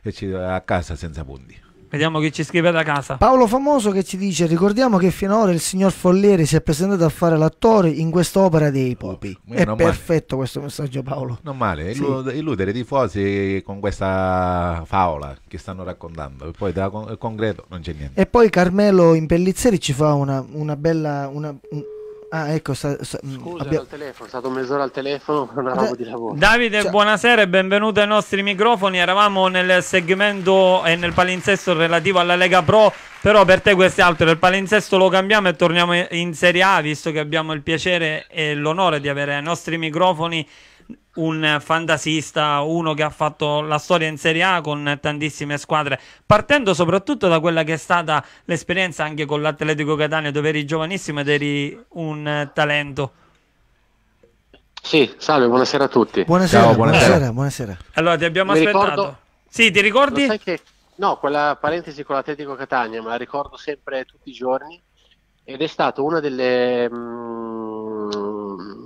e ci a casa senza punti Vediamo chi ci scrive da casa. Paolo Famoso che ci dice: Ricordiamo che finora il signor Follieri si è presentato a fare l'attore in quest'opera dei Popi. Oh, è perfetto male. questo messaggio, Paolo. Non male, sì. illudere i tifosi con questa favola che stanno raccontando. Poi da con concreto non c'è niente. E poi Carmelo Impellizzeri ci fa una, una bella. Una, un Ah, ecco, sta, sta, mm, Scusa, abbia... al telefono, è stato mezz'ora al telefono una roba di lavoro. Davide, Ciao. buonasera e benvenuto ai nostri microfoni. Eravamo nel segmento e nel palinsesto relativo alla Lega Pro, però per te questo è altro. Il palinsesto lo cambiamo e torniamo in Serie A, visto che abbiamo il piacere e l'onore di avere ai nostri microfoni un fantasista, uno che ha fatto la storia in Serie A con tantissime squadre, partendo soprattutto da quella che è stata l'esperienza anche con l'Atletico Catania, dove eri giovanissimo ed eri un talento. Sì, salve, buonasera a tutti. Buonasera, Ciao, buonasera. buonasera, buonasera. Allora, ti abbiamo Mi aspettato. Ricordo... Sì, ti ricordi? Che... No, quella parentesi con l'Atletico Catania me la ricordo sempre tutti i giorni ed è stato una delle... Mh mm,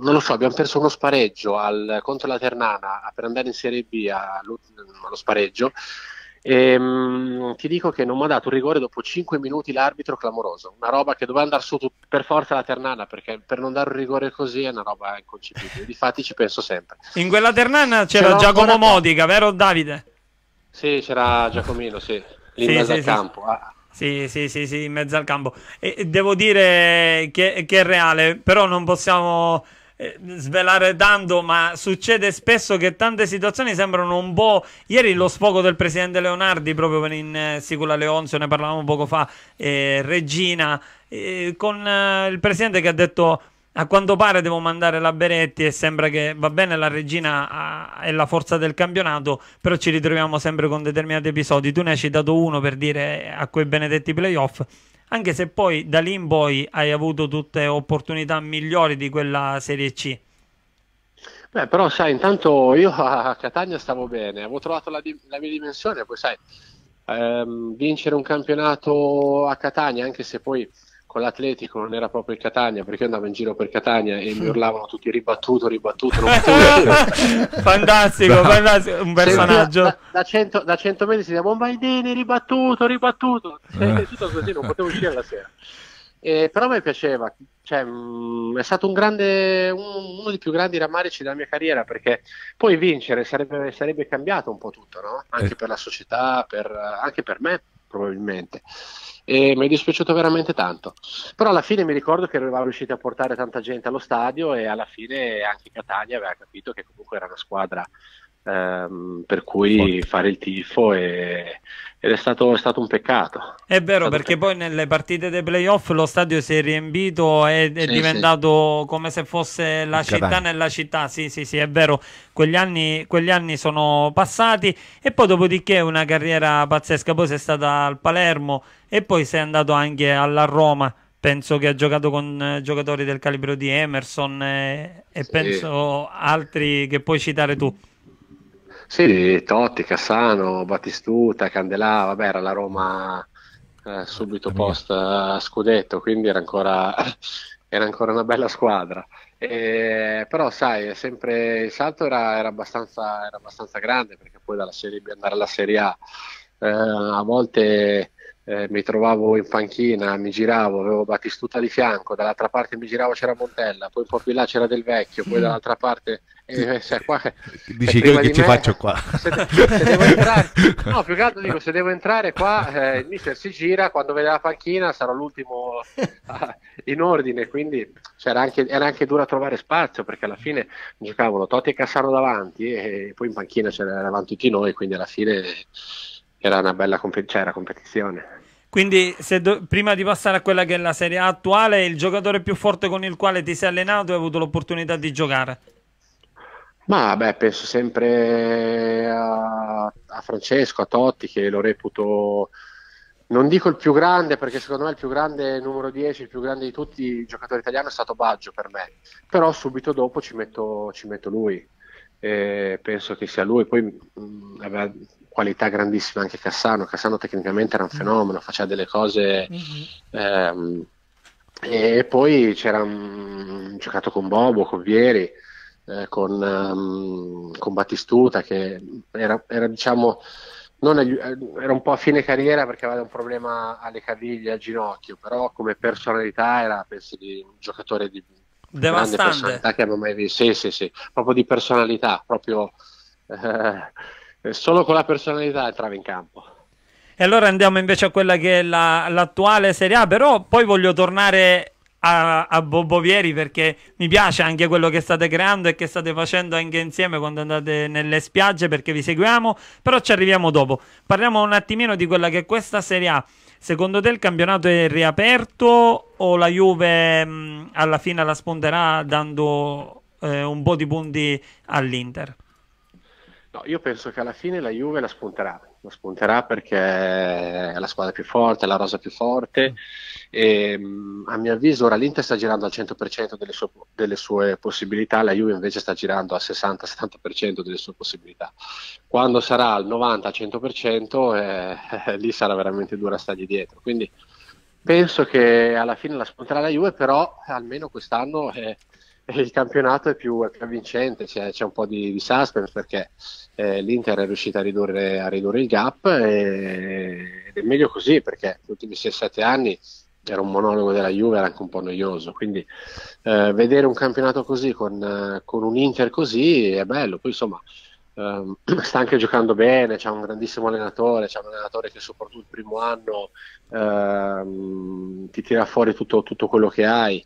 non lo so, abbiamo perso uno spareggio al, contro la Ternana per andare in Serie B mm, allo, spareggio. E, ehm, mh, ti dico che non mi ha dato un rigore dopo 5 minuti l'arbitro clamoroso, una roba che doveva andare su per forza la Ternana perché per non dare un rigore così è una roba inconcepibile. Difatti ci penso sempre. In quella Ternana c'era, c'era Giacomo ancora... Modica, vero Davide? Sì, c'era Giacomino, sì, lì sì, in mezzo sì, al sì. campo. Ah. Sì, sì, sì, sì, in mezzo al campo. E devo dire che, che, è reale, però non possiamo eh, svelare tanto, ma succede spesso che tante situazioni sembrano un po'. Ieri lo sfogo del presidente Leonardi, proprio in eh, Sicula Leonzio, ne parlavamo poco fa, eh, Regina, eh, con eh, il presidente che ha detto. A quanto pare devo mandare la Beretti e sembra che va bene la regina è la forza del campionato, però ci ritroviamo sempre con determinati episodi. Tu ne hai citato uno per dire a quei benedetti playoff anche se poi da lì in poi hai avuto tutte opportunità migliori di quella Serie C. Beh, però sai, intanto io a Catania stavo bene, avevo trovato la, la mia dimensione, poi sai, ehm, vincere un campionato a Catania, anche se poi con l'Atletico non era proprio il Catania perché andavo in giro per Catania e mi urlavano tutti ribattuto, ribattuto, fantastico, no. fantastico, un personaggio. Da, da, 100, da 100 metri si chiama Maidini, ribattuto, ribattuto, eh. tutto così, non potevo uscire la sera. Eh, però a me piaceva, cioè, mh, mm, è stato un grande, un, uno dei più grandi rammarici della mia carriera perché poi vincere sarebbe, sarebbe cambiato un po' tutto, no? anche eh. per la società, per, anche per me probabilmente. E mi è dispiaciuto veramente tanto. Però alla fine mi ricordo che eravamo riusciti a portare tanta gente allo stadio e alla fine anche Catania aveva capito che comunque era una squadra Ehm, per cui fare il tifo e, ed è stato, è stato, un peccato. È vero, è perché peccato. poi nelle partite dei playoff lo stadio si è riempito e è sì, diventato sì. come se fosse la Cadà. città nella città. Sì, sì, sì, è vero. Quegli anni, quegli anni, sono passati e poi dopodiché una carriera pazzesca. Poi sei stata al Palermo e poi sei andato anche alla Roma. Penso che ha giocato con eh, giocatori del calibro di Emerson eh, e sì. penso altri che puoi citare tu. Sì, Totti, Cassano, Battistuta, Candelà, vabbè era la Roma eh, ah, subito post eh, scudetto, quindi era ancora, era ancora una bella squadra. E, però sai, sempre il salto era, era, abbastanza, era, abbastanza, grande perché poi dalla Serie B andare alla Serie A eh, a volte eh, mi trovavo in panchina, mi giravo, avevo Battistuta di fianco, dall'altra parte mi giravo c'era Montella, poi un po' più là c'era Del Vecchio, poi mm. dall'altra parte eh, eh, cioè, qua, eh, Dici che, di ci me, faccio qua? Se, se devo entrare, no, più che altro dico se devo entrare qua, eh, il mister si gira, quando vede la panchina sarò l'ultimo eh, in ordine, quindi cioè, era, anche, era, anche, dura trovare spazio perché alla fine giocavano Totti e Cassano davanti e poi in panchina c'eravamo tutti noi, quindi alla fine era una bella comp- cioè, competizione. Quindi, do- prima di passare a quella che è la Serie attuale, il giocatore più forte con il quale ti sei allenato e hai avuto l'opportunità di giocare? Ma beh, penso sempre a, a, Francesco, a Totti, che lo reputo, non dico il più grande, perché secondo me il più grande numero 10, il più grande di tutti i giocatori italiani è stato Baggio per me, però subito dopo ci metto, ci metto lui, e penso che sia lui, poi mh, aveva qualità grandissime anche Cassano, Cassano tecnicamente era un mm. fenomeno, faceva delle cose... Mm-hmm. Ehm, e poi c'era un, giocato con Bobo, con Vieri, eh, con, um, con, Battistuta che era, era diciamo agli, eh, era un po' a fine carriera perché aveva un problema alle caviglie, al ginocchio, però come personalità era penso di un giocatore di grande personalità che abbiamo mai visto, sì, sì, sì, proprio di personalità, proprio eh, eh, solo con la personalità entrava in campo. E allora andiamo invece a quella che è la, l'attuale Serie A, però poi voglio tornare a, a Bobovieri perché mi piace anche quello che state creando e che state facendo anche insieme quando andate nelle spiagge perché vi seguiamo, però ci arriviamo dopo. Parliamo un attimino di quella che è questa Serie A. Secondo te il campionato è riaperto o la Juve mh, mm, alla fine la sponderà dando eh, un po' di punti all'Inter? No, io penso che alla fine la Juve la spunterà, la spunterà perché è la squadra più forte, la rosa più forte. Mm e, ehm, a mio avviso ora l'Inter sta girando al 100% delle sue, delle sue, possibilità, la Juve invece sta girando al 60-70% delle sue possibilità. Quando sarà al 90-100% eh, lì sarà veramente dura stargli dietro. Quindi penso che alla fine la spunterà la Juve, però almeno quest'anno... Eh, il campionato è più, è più avvincente, c'è, c'è, un po' di, di suspense perché eh, l'Inter è riuscita a ridurre, a ridurre il gap e, eh, ed è meglio così perché negli ultimi 6-7 anni era un monologo della Juve, era anche un po' noioso. Quindi eh, vedere un campionato così, con, eh, con, un Inter così, è bello. Poi insomma, eh, sta anche giocando bene, c'è un grandissimo allenatore, c'è un allenatore che soprattutto il primo anno eh, ti tira fuori tutto, tutto, quello che hai.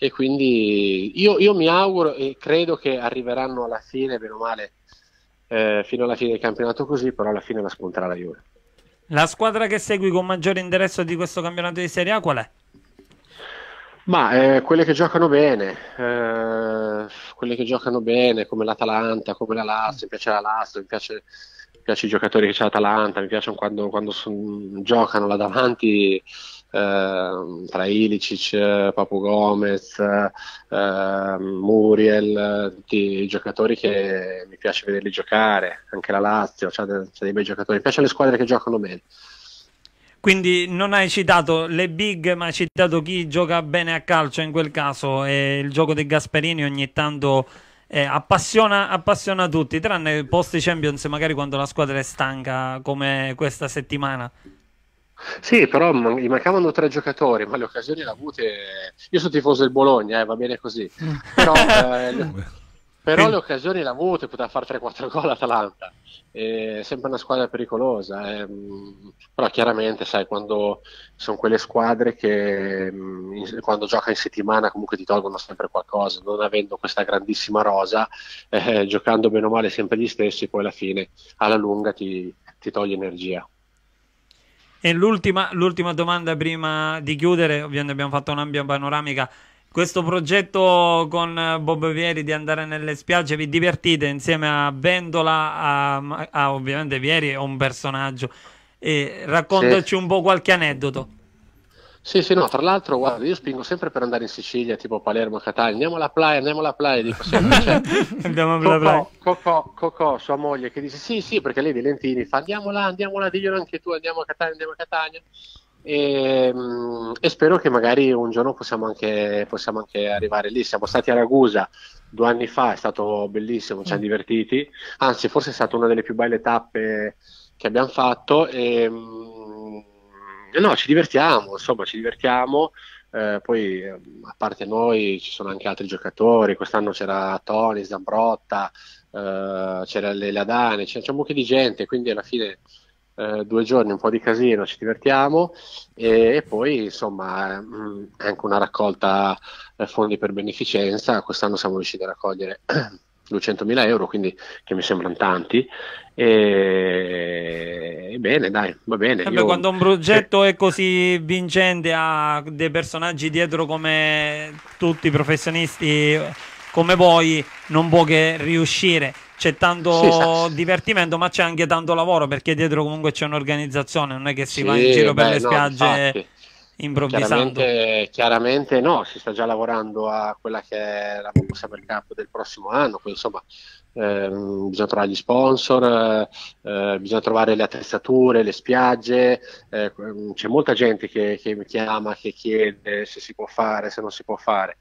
E quindi io, io, mi auguro e credo che arriveranno alla fine, bene o male, eh, fino alla fine del campionato così, però alla fine la spunterà la Juve. La squadra che segui con maggiore interesse di questo campionato di Serie A qual è? Ma eh, quelle che giocano bene, eh, quelle che giocano bene come l'Atalanta, come la Lazio, mi piace la Lazio, mi, piace, mi piace i giocatori che c'è l'Atalanta, mi piacciono quando, quando son, giocano là davanti, Ehm, tra Ilicic, Papu Gomez, ehm, Muriel, tutti i giocatori che mi piace vederli giocare, anche la Lazio, c'è de- dei bei giocatori, mi piacciono le squadre che giocano bene. Quindi non hai citato le big, ma hai citato chi gioca bene a calcio in quel caso. E il gioco di Gasperini ogni tanto eh, appassiona, appassiona tutti, tranne post Champions, magari quando la squadra è stanca come questa settimana. Sì, però gli mancavano tre giocatori, ma le occasioni le ha avute. Io sono tifoso del Bologna, eh, va bene così. Però, eh, le... però le occasioni le ha avute, poteva fare 3-4 gol Atalanta. È sempre una squadra pericolosa, eh. però chiaramente, sai, quando sono quelle squadre che mm, quando gioca in settimana comunque ti tolgono sempre qualcosa, non avendo questa grandissima rosa, eh, giocando bene o male sempre gli stessi, poi alla fine, alla lunga, ti, ti toglie energia. E l'ultima, l'ultima domanda prima di chiudere, ovviamente abbiamo fatto un'ampia panoramica. Questo progetto con Bob Vieri di andare nelle spiagge, vi divertite insieme a Vendola, a, a ovviamente Vieri è un personaggio. E raccontaci sì. un po' qualche aneddoto. Sì, sì, no, tra l'altro, guarda, io spingo sempre per andare in Sicilia, tipo Palermo, Catania, andiamo alla playa, andiamo alla playa, dico sempre, andiamo alla playa. Cocò, Cocò, sua moglie, che dice sì, sì, perché lei di Lentini, fa andiamo là, andiamo là, diglielo anche tu, andiamo a Catania, andiamo a Catania. E, ehm, e spero che magari un giorno possiamo anche, possiamo anche arrivare lì. Siamo stati a Ragusa due anni fa, è stato bellissimo, ci mm. hanno divertiti, anzi forse è stata una delle più belle tappe che abbiamo fatto. E, ehm, eh, no, ci divertiamo, insomma, ci divertiamo. Eh, poi ehm, a parte noi ci sono anche altri giocatori, quest'anno c'era Tony, Zambrotta, eh, c'era Leladane, c'è, c'è un po' di gente, quindi alla fine eh, due giorni un po' di casino, ci divertiamo e, e poi insomma mh, ehm, anche una raccolta eh, fondi per beneficenza, quest'anno siamo riusciti a raccogliere 200.000 euro, quindi che mi sembrano tanti, e... bene, dai, va bene. Sempre io... Quando un progetto è così vincente, ha dei personaggi dietro come tutti i professionisti come voi, non può che riuscire. C'è tanto sì, divertimento, ma c'è anche tanto lavoro perché dietro comunque c'è un'organizzazione, non è che si sì, va in giro beh, per le spiagge. Infatti improvvisando? Chiaramente, chiaramente, no, si sta già lavorando a quella che è la borsa per campo del prossimo anno, poi insomma eh, bisogna trovare gli sponsor, eh, eh, bisogna trovare le attrezzature, le spiagge, eh, c'è molta gente che, che, mi chiama, che chiede se si può fare, se non si può fare,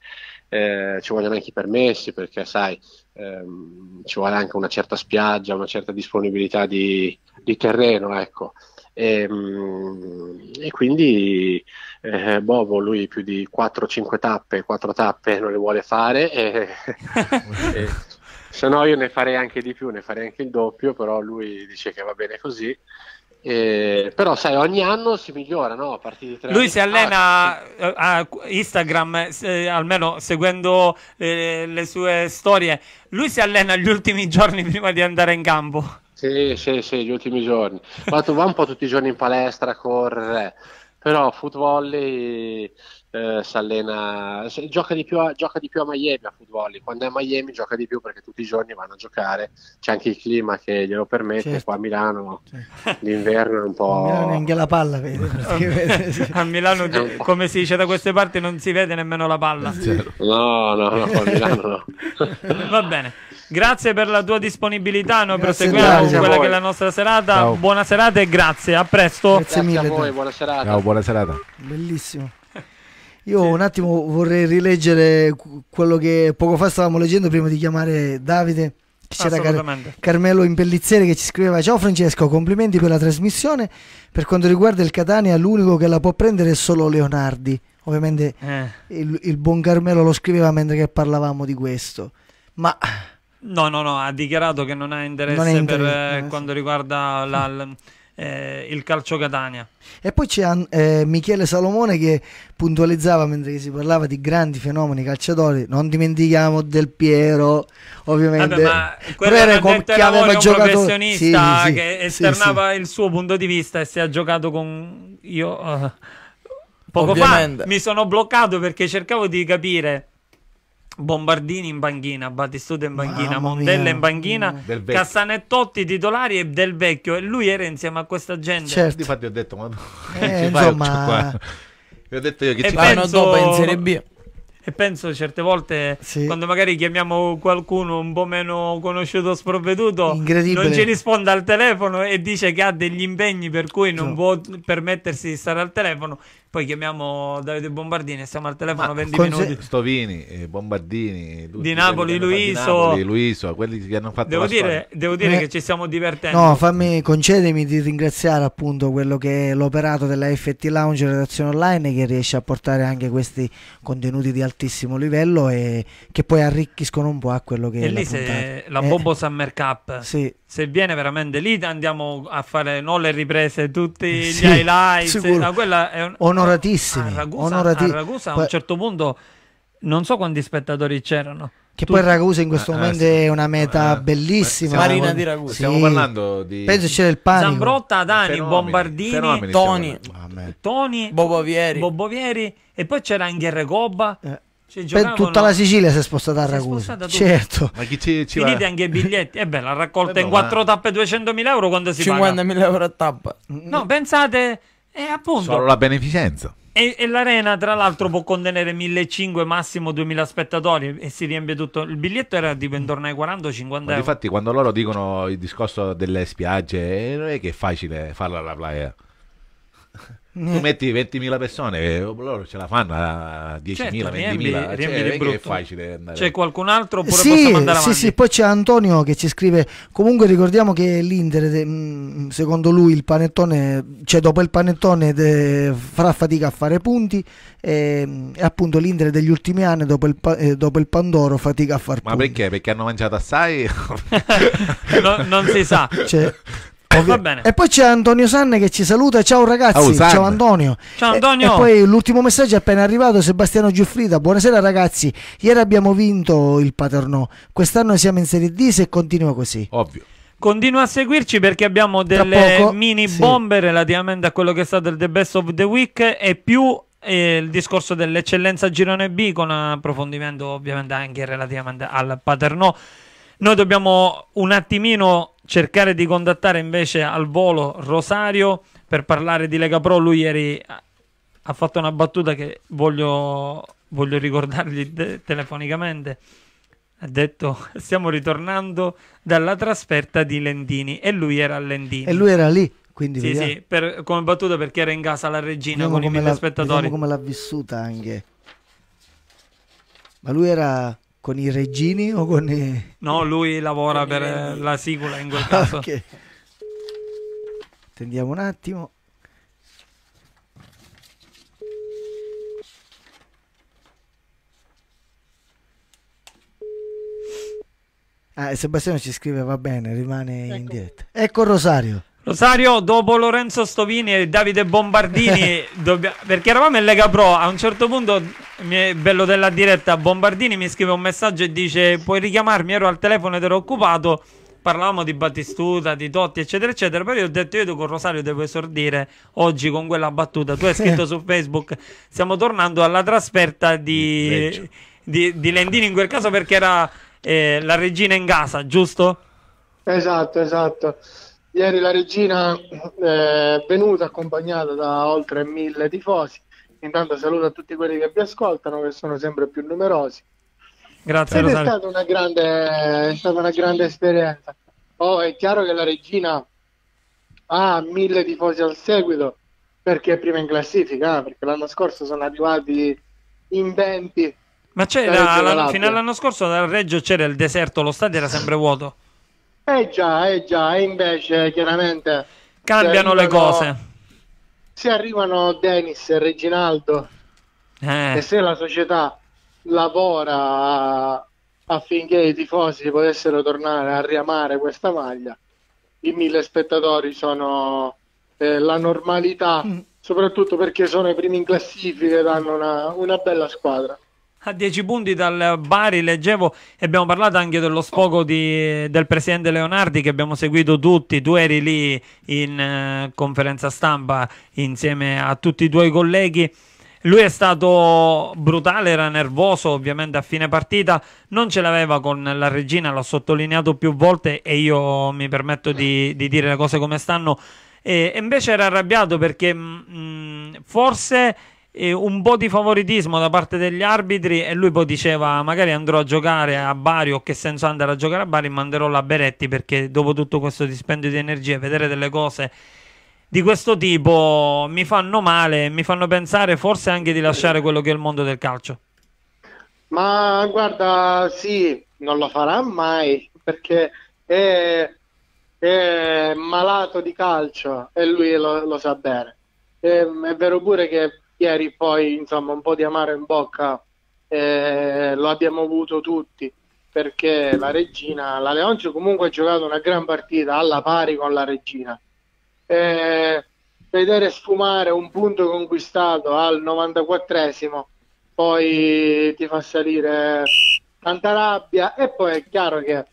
eh, ci vogliono anche i permessi perché sai, ehm, ci vuole anche una certa spiaggia, una certa disponibilità di, di terreno, ecco. E, ehm, e, quindi eh, Bobo lui più di 4-5 tappe, 4 tappe non le vuole fare eh, e, e, se no io ne farei anche di più, ne farei anche il doppio, però lui dice che va bene così. Eh, però sai, ogni anno si migliora, no? Lui si allena fa. Eh, a Instagram, eh, almeno seguendo eh, le sue storie, lui si allena gli ultimi giorni prima di andare in campo. Sì, sì, sì, gli ultimi giorni. Vado, va un po' tutti i giorni in palestra a correre, però football... volley eh, eh, s'allena, gioca, di più a, gioca di più a Miami a football, quando è a Miami gioca di più perché tutti i giorni vanno a giocare, c'è anche il clima che glielo permette, certo. qua a Milano certo. l'inverno è un po'... A Milano è la palla, vede, a Milano come si dice da queste parti non si vede nemmeno la palla. Certo. No, no, no, a Milano no. Va bene. Grazie per la tua disponibilità. Noi grazie proseguiamo con quella che è la nostra serata. Ciao. Buona serata e grazie. A presto. Grazie, grazie mille. A voi, buona serata. Ciao, buona serata. Bellissimo. Io sì. un attimo vorrei rileggere quello che poco fa stavamo leggendo prima di chiamare Davide. C'era Car- Carmelo Impellizzeri che ci scriveva: Ciao Francesco, complimenti per la trasmissione. Per quanto riguarda il Catania, l'unico che la può prendere è solo Leonardi. Ovviamente eh. il, il, buon Carmelo lo scriveva mentre parlavamo di questo. Ma. No, no, no, ha dichiarato che non ha interesse, non interesse per eh, quanto riguarda la, la eh, il calcio Catania. E poi c'è eh, Michele Salomone che puntualizzava mentre si parlava di grandi fenomeni calciatori, non dimentichiamo Del Piero, ovviamente. Vabbè, ma quello era un giocatore... professionista sì, sì, che esternava sì, il suo punto di vista e si è giocato con io uh, poco Ovviamente. fa mi sono bloccato perché cercavo di capire Bombardini in banchina, Battistuta in banchina, Mondella in banchina, Cassanettotti titolari e Del Vecchio e lui era insieme a questa gente. Certo. Infatti ho detto, ma eh, insomma... Vi ho detto io che e ci penso... dopo in Serie B. E penso certe volte sì. quando magari chiamiamo qualcuno un po' meno conosciuto sprovveduto, non ci risponde al telefono e dice che ha degli impegni per cui non sì. può permettersi di stare al telefono. Poi chiamiamo Davide Bombardini, siamo al telefono Ma 20 minuti. Stovini, eh, Bombardini, tutti, di Napoli, Luiso. Di Napoli, Luiso, quelli che hanno fatto devo dire, devo dire eh, che ci stiamo divertendo. No, fammi, concedimi di ringraziare appunto quello che è l'operato della FT Lounge Redazione Online che riesce a portare anche questi contenuti di altissimo livello e che poi arricchiscono un po' a quello che e è lì la se la eh. Bobo Summer Cup. Sì. Se viene veramente lì andiamo a fare non le riprese tutti gli sì, highlights, no, quella è un, onoratissimi. A Ragusa, onorati- a, Ragusa poi, a un certo punto non so quanti spettatori c'erano. Che Tutti. poi Ragusa in questo ah, momento eh, sì. è una meta eh, bellissima. Marina di Ragusa. Stiamo parlando di... Penso c'era il panico. Zambrotta, Dani, fenomeni, Bombardini, fenomeni Toni, ah, Toni Bobovieri. Bobovieri. E poi c'era anche Regobba. Eh. Cioè, tutta la Sicilia si è spostata a Ragusa. Spostata certo. Ma chi ci, ci Finite va? anche i biglietti. E eh beh, la raccolta eh in quattro tappe 200.000 euro quando si 50.000 euro a tappa. No, pensate e appunto. Solo la beneficenza. E, e, l'arena, tra l'altro, può contenere 1500, massimo 2000 spettatori e si riempie tutto. Il biglietto era tipo intorno ai 40 50 euro. infatti, quando loro dicono il discorso delle spiagge, eh, non è che è facile farla alla playa tu eh. metti 20.000 persone, e eh, loro ce la fanno eh, a 10.000, certo, 20.000, riempi cioè, è facile andare. C'è qualcun altro oppure sì, possiamo andare avanti? Sì, sì, poi c'è Antonio che ci scrive, comunque ricordiamo che l'Inter, mm, secondo lui il panettone, cioè dopo il panettone farà fatica a fare punti e, e appunto l'Inter degli ultimi anni dopo il, dopo il Pandoro fatica a fare punti. Ma perché? Perché hanno mangiato assai? no, non si sa. Cioè, Poche... Eh, e poi c'è Antonio Sanne che ci saluta. Ciao ragazzi, oh, ciao Antonio. Ciao Antonio. E, e, poi l'ultimo messaggio è appena arrivato, Sebastiano Giuffrida. Buonasera ragazzi, ieri abbiamo vinto il Paternò, quest'anno siamo in Serie D se continua così. Ovvio. Continua a seguirci perché abbiamo delle poco, mini sì. bombe relativamente a quello che è stato il The Best of the Week e più eh, il discorso dell'eccellenza girone B con approfondimento ovviamente anche relativamente al Paternò. Noi dobbiamo un attimino cercare di contattare invece al volo Rosario per parlare di Lega Pro. Lui ieri ha fatto una battuta che voglio, voglio ricordargli de- telefonicamente. Ha detto stiamo ritornando dalla trasferta di Lendini e lui era a Lendini. E lui era lì, quindi sì, sì, per, come battuta perché era in casa la regina vediamo con i mille spettatori. Vediamo come l'ha vissuta anche. Ma lui era con i Reggini o con i... No, lui lavora per i... Eh, eh, la Sicula in quel caso. ok. Attendiamo un attimo. Ah, Sebastiano ci scrive, va bene, rimane ecco. in diretta. Ecco Rosario. Rosario, dopo Lorenzo Stovini e Davide Bombardini, dobbia... perché eravamo in Lega Pro, a un certo punto bello della diretta, Bombardini mi scrive un messaggio e dice puoi richiamarmi, ero al telefono ed ero occupato, parlavamo di Battistuta, di Totti eccetera eccetera, però io ho detto io con Rosario devo esordire oggi con quella battuta, tu hai scritto su Facebook stiamo tornando alla trasferta di, di, di Lendini in quel caso perché era eh, la regina in casa, giusto? Esatto, esatto. Ieri la regina eh, è venuta accompagnata da oltre mille tifosi Intanto saluto a tutti quelli che vi ascoltano, che sono sempre più numerosi. Grazie, Ed Rosario. È stata, una grande, è stata una grande esperienza. Oh, è chiaro che la regina ha mille tifosi al seguito perché è prima in classifica, ah, perché l'anno scorso sono arrivati in 20. Ma c'era, la, fino all'anno scorso dal Reggio c'era il deserto, lo stadio era sempre vuoto. Eh già, eh già, e invece chiaramente... Cambiano le cose se arrivano Dennis e Reginaldo eh. e se la società lavora affinché i tifosi potessero tornare a riamare questa maglia, i mille spettatori sono eh, la normalità, mm. soprattutto perché sono i primi in classifica ed hanno una, una bella squadra a 10 punti dal Bari, leggevo e abbiamo parlato anche dello sfogo di, del presidente Leonardi che abbiamo seguito tutti, tu eri lì in uh, conferenza stampa insieme a tutti i tuoi colleghi. Lui è stato brutale, era nervoso ovviamente a fine partita, non ce l'aveva con la regina, l'ho sottolineato più volte e io mi permetto di, di dire le cose come stanno. E invece era arrabbiato perché mh, mm, mm, forse un po' di favoritismo da parte degli arbitri e lui poi diceva magari andrò a giocare a Bari o che senso andare a giocare a Bari manderò la Beretti perché dopo tutto questo dispendio di energie vedere delle cose di questo tipo mi fanno male, mi fanno pensare forse anche di lasciare quello che è il mondo del calcio. Ma guarda, sì, non lo farà mai perché è, è malato di calcio e lui lo, lo sa bene. È, è, vero pure che ieri poi insomma un po' di amaro in bocca eh, lo abbiamo avuto tutti perché la regina, la Leoncio comunque ha giocato una gran partita alla pari con la regina. Eh, vedere sfumare un punto conquistato al 94esimo poi ti fa salire tanta rabbia e poi è chiaro che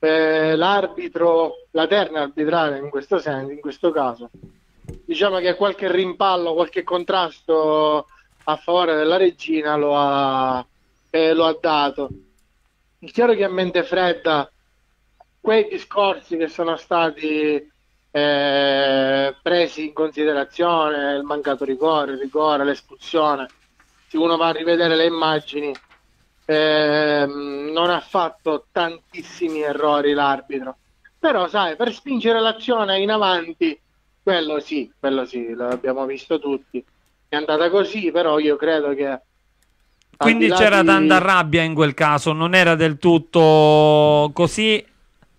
eh, l'arbitro, la terna arbitrale in questo, senso, in questo caso, diciamo che qualche rimpallo, qualche contrasto a favore della regina lo ha, eh, lo ha dato. È chiaro che a mente fredda quei discorsi che sono stati eh, presi in considerazione, il mancato rigore, il rigore, l'espulsione, se uno va a rivedere le immagini, eh, non ha fatto tantissimi errori l'arbitro. Però, sai, per spingere l'azione in avanti quello sì, quello sì, l'abbiamo visto tutti. È andata così, però io credo che... Quindi c'era di... tanta rabbia in quel caso, non era del tutto così.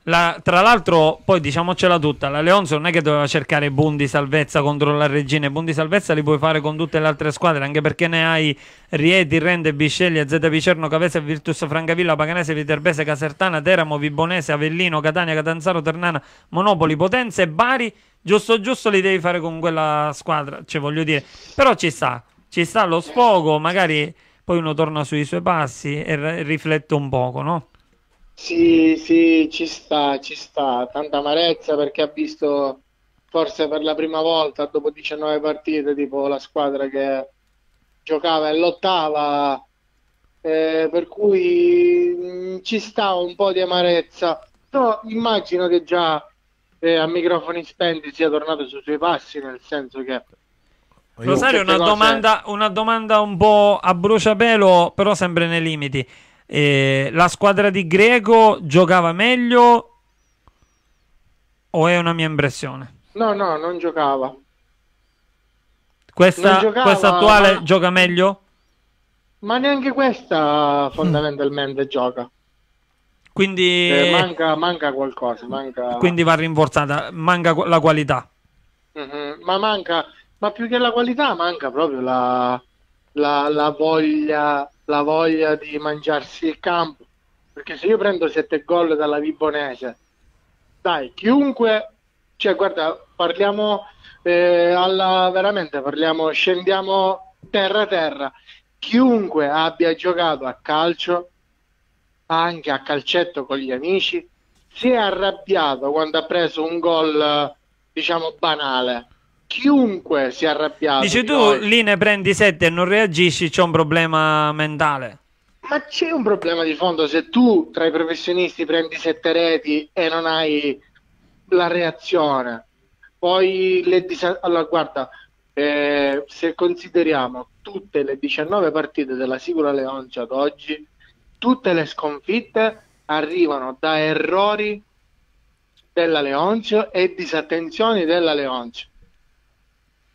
La, tra l'altro, poi diciamocela tutta, la Leonzo non è che doveva cercare bundi salvezza contro la Regina, bundi salvezza li puoi fare con tutte le altre squadre, anche perché ne hai Rieti, Rende, Bisceglia, Zeta Picerno, Cavese, Virtus, Francavilla, Paganese, Viterbese, Casertana, Teramo, Vibonese, Avellino, Catania, Catanzaro, Ternana, Monopoli, Potenza e Bari giusto giusto li devi fare con quella squadra, cioè voglio dire, però ci sta, ci sta lo sfogo, magari poi uno torna sui suoi passi e r- riflette un poco, no? Sì, sì, ci sta, ci sta, tanta amarezza perché ha visto forse per la prima volta dopo 19 partite tipo la squadra che giocava e lottava eh, per cui mh, mm, ci sta un po' di amarezza però immagino che già eh, a microfoni spenti sia tornato sui suoi passi, nel senso che... Rosario, una, cose... domanda, una domanda un po' a bruciapelo, però sempre nei limiti. Eh, la squadra di Greco giocava meglio o è una mia impressione? No, no, non giocava. Questa, non giocava, questa attuale ma... gioca meglio? Ma neanche questa fondamentalmente mm. gioca. Quindi eh, manca, manca, qualcosa, manca... quindi va rinforzata manca la qualità. Mm-hmm, ma manca, ma più che la qualità, manca proprio la, la, la, voglia, la voglia di mangiarsi il campo. Perché se io prendo 7 gol dalla Vibonese, dai, chiunque, cioè guarda, parliamo eh, alla, veramente, parliamo, scendiamo terra terra, chiunque abbia giocato a calcio anche a calcetto con gli amici, si è arrabbiato quando ha preso un gol, diciamo, banale. Chiunque si è arrabbiato. Dici tu, noi. lì ne prendi 7 e non reagisci, c'è un problema mentale. Ma c'è un problema di fondo se tu tra i professionisti prendi 7 reti e non hai la reazione. Poi le disa- allora guarda, eh, se consideriamo tutte le 19 partite della Sicura Leoncia ad oggi, tutte le sconfitte arrivano da errori della Leoncio e disattenzioni della Leoncio.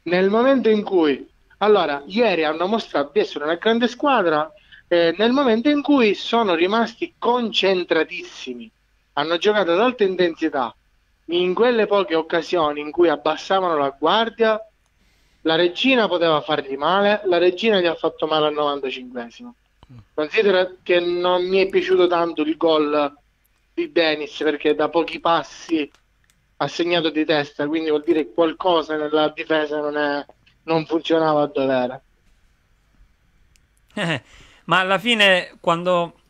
Nel momento in cui, allora, ieri hanno mostrato di essere una grande squadra, eh, nel momento in cui sono rimasti concentratissimi, hanno giocato ad alta intensità, in quelle poche occasioni in cui abbassavano la guardia, la regina poteva fargli male, la regina gli ha fatto male al 95 esimo Considera che non mi è piaciuto tanto il gol di Denis perché da pochi passi ha segnato di testa, quindi vuol dire che qualcosa nella difesa non, è, non funzionava a dovere. Eh, ma alla fine quando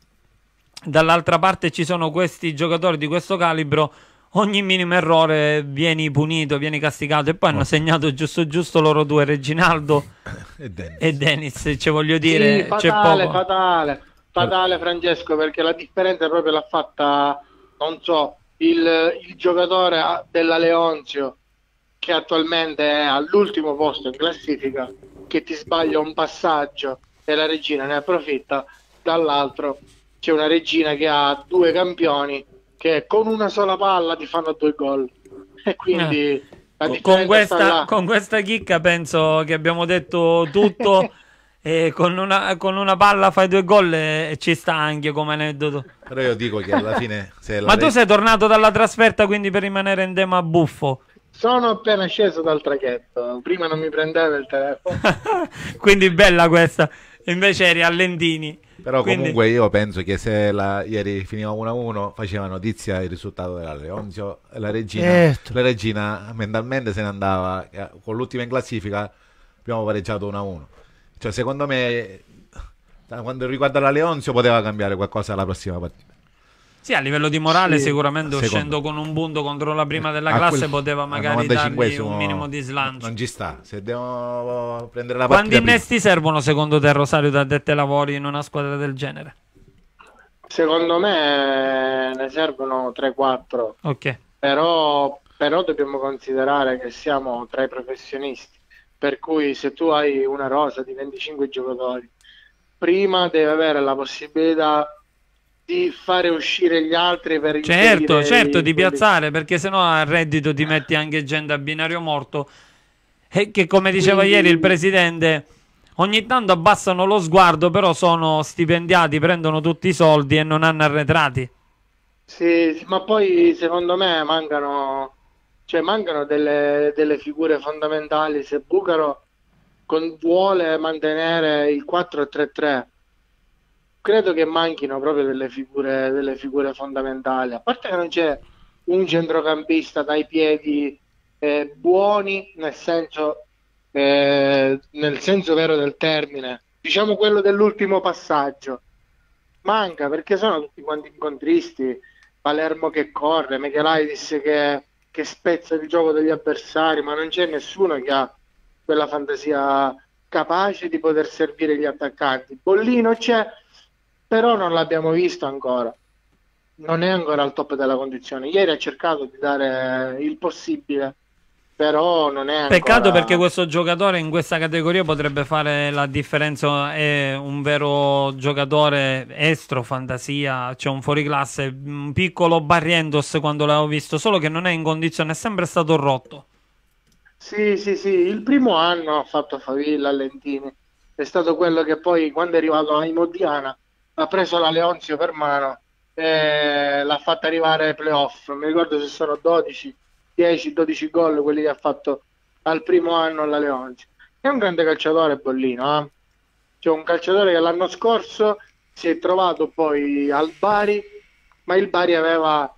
dall'altra parte ci sono questi giocatori di questo calibro ogni minimo errore vieni punito, vieni castigato. E poi hanno segnato giusto giusto loro due, Reginaldo e, Dennis. e Dennis. Cioè, voglio dire, sì, fatale, fatale, fatale, Francesco, perché la differenza proprio l'ha fatta, non so, il, il giocatore ah, della Leonzio, che attualmente è all'ultimo posto in classifica, che ti sbaglia un passaggio e la regina ne approfitta, dall'altro c'è una regina che ha due campioni che con una sola palla ti fanno due gol. E quindi eh. con, questa, con questa chicca penso che abbiamo detto tutto. E con una, con una, palla fai due gol e ci sta anche come aneddoto. Però io dico che alla fine. Ma tu sei tornato dalla trasferta quindi per rimanere in tema buffo? Sono appena sceso dal traghetto. Prima non mi prendeva il telefono. quindi bella questa. Invece eri a Lendini. Però Quindi... comunque io penso che se la, ieri finiva 1-1 faceva notizia il risultato della Leonzio, la regina, certo. la regina mentalmente se ne andava, eh, con l'ultima in classifica abbiamo pareggiato 1-1. Cioè secondo me quando riguarda la Leonzio poteva cambiare qualcosa alla prossima partita. Sì, a livello di morale, sì, sicuramente secondo. uscendo con un punto contro la prima della a classe, quel, poteva magari dargli un minimo di slancio. Non ci sta. Se devo prendere la Quanti innesti servono, secondo te, Rosario, da dette lavori in una squadra del genere? Secondo me eh, ne servono 3-4. Ok. Però, però dobbiamo considerare che siamo tra i professionisti. Per cui se tu hai una rosa di 25 giocatori, prima deve avere la possibilità di fare uscire gli altri per certo, certo, di piazzare perché sennò a reddito ti metti anche gente a binario morto e che come diceva Quindi... ieri il presidente ogni tanto abbassano lo sguardo però sono stipendiati, prendono tutti i soldi e non hanno arretrati sì, sì ma poi secondo me mancano cioè mancano delle, delle figure fondamentali se Bucaro con, vuole mantenere il 4-3-3 credo che manchino proprio delle figure, delle figure fondamentali, a parte che non c'è un centrocampista dai piedi eh, buoni nel senso, eh, nel senso vero del termine, diciamo quello dell'ultimo passaggio. Manca perché sono tutti quanti incontristi, Palermo che corre, Michelaitis che, che spezza il gioco degli avversari, ma non c'è nessuno che ha quella fantasia capace di poter servire gli attaccanti. Bollino c'è, però non l'abbiamo visto ancora. Non è ancora al top della condizione. Ieri ha cercato di dare il possibile, però non è ancora... Peccato perché questo giocatore in questa categoria potrebbe fare la differenza. È un vero giocatore estro, fantasia, c'è cioè un fuoriclasse, un piccolo Barrientos quando l'avevo visto, solo che non è in condizione, è sempre stato rotto. Sì, sì, sì, il primo anno ha fatto favilla Lentini, è stato quello che poi quando è arrivato a Imodiana ha preso la Leonzio per mano e l'ha fatta arrivare ai playoff. Non mi ricordo se sono 12, 10, 12 gol quelli che ha fatto al primo anno alla Leonzio. È un grande calciatore Bollino, eh? cioè un calciatore che l'anno scorso si è trovato poi al Bari, ma il Bari aveva,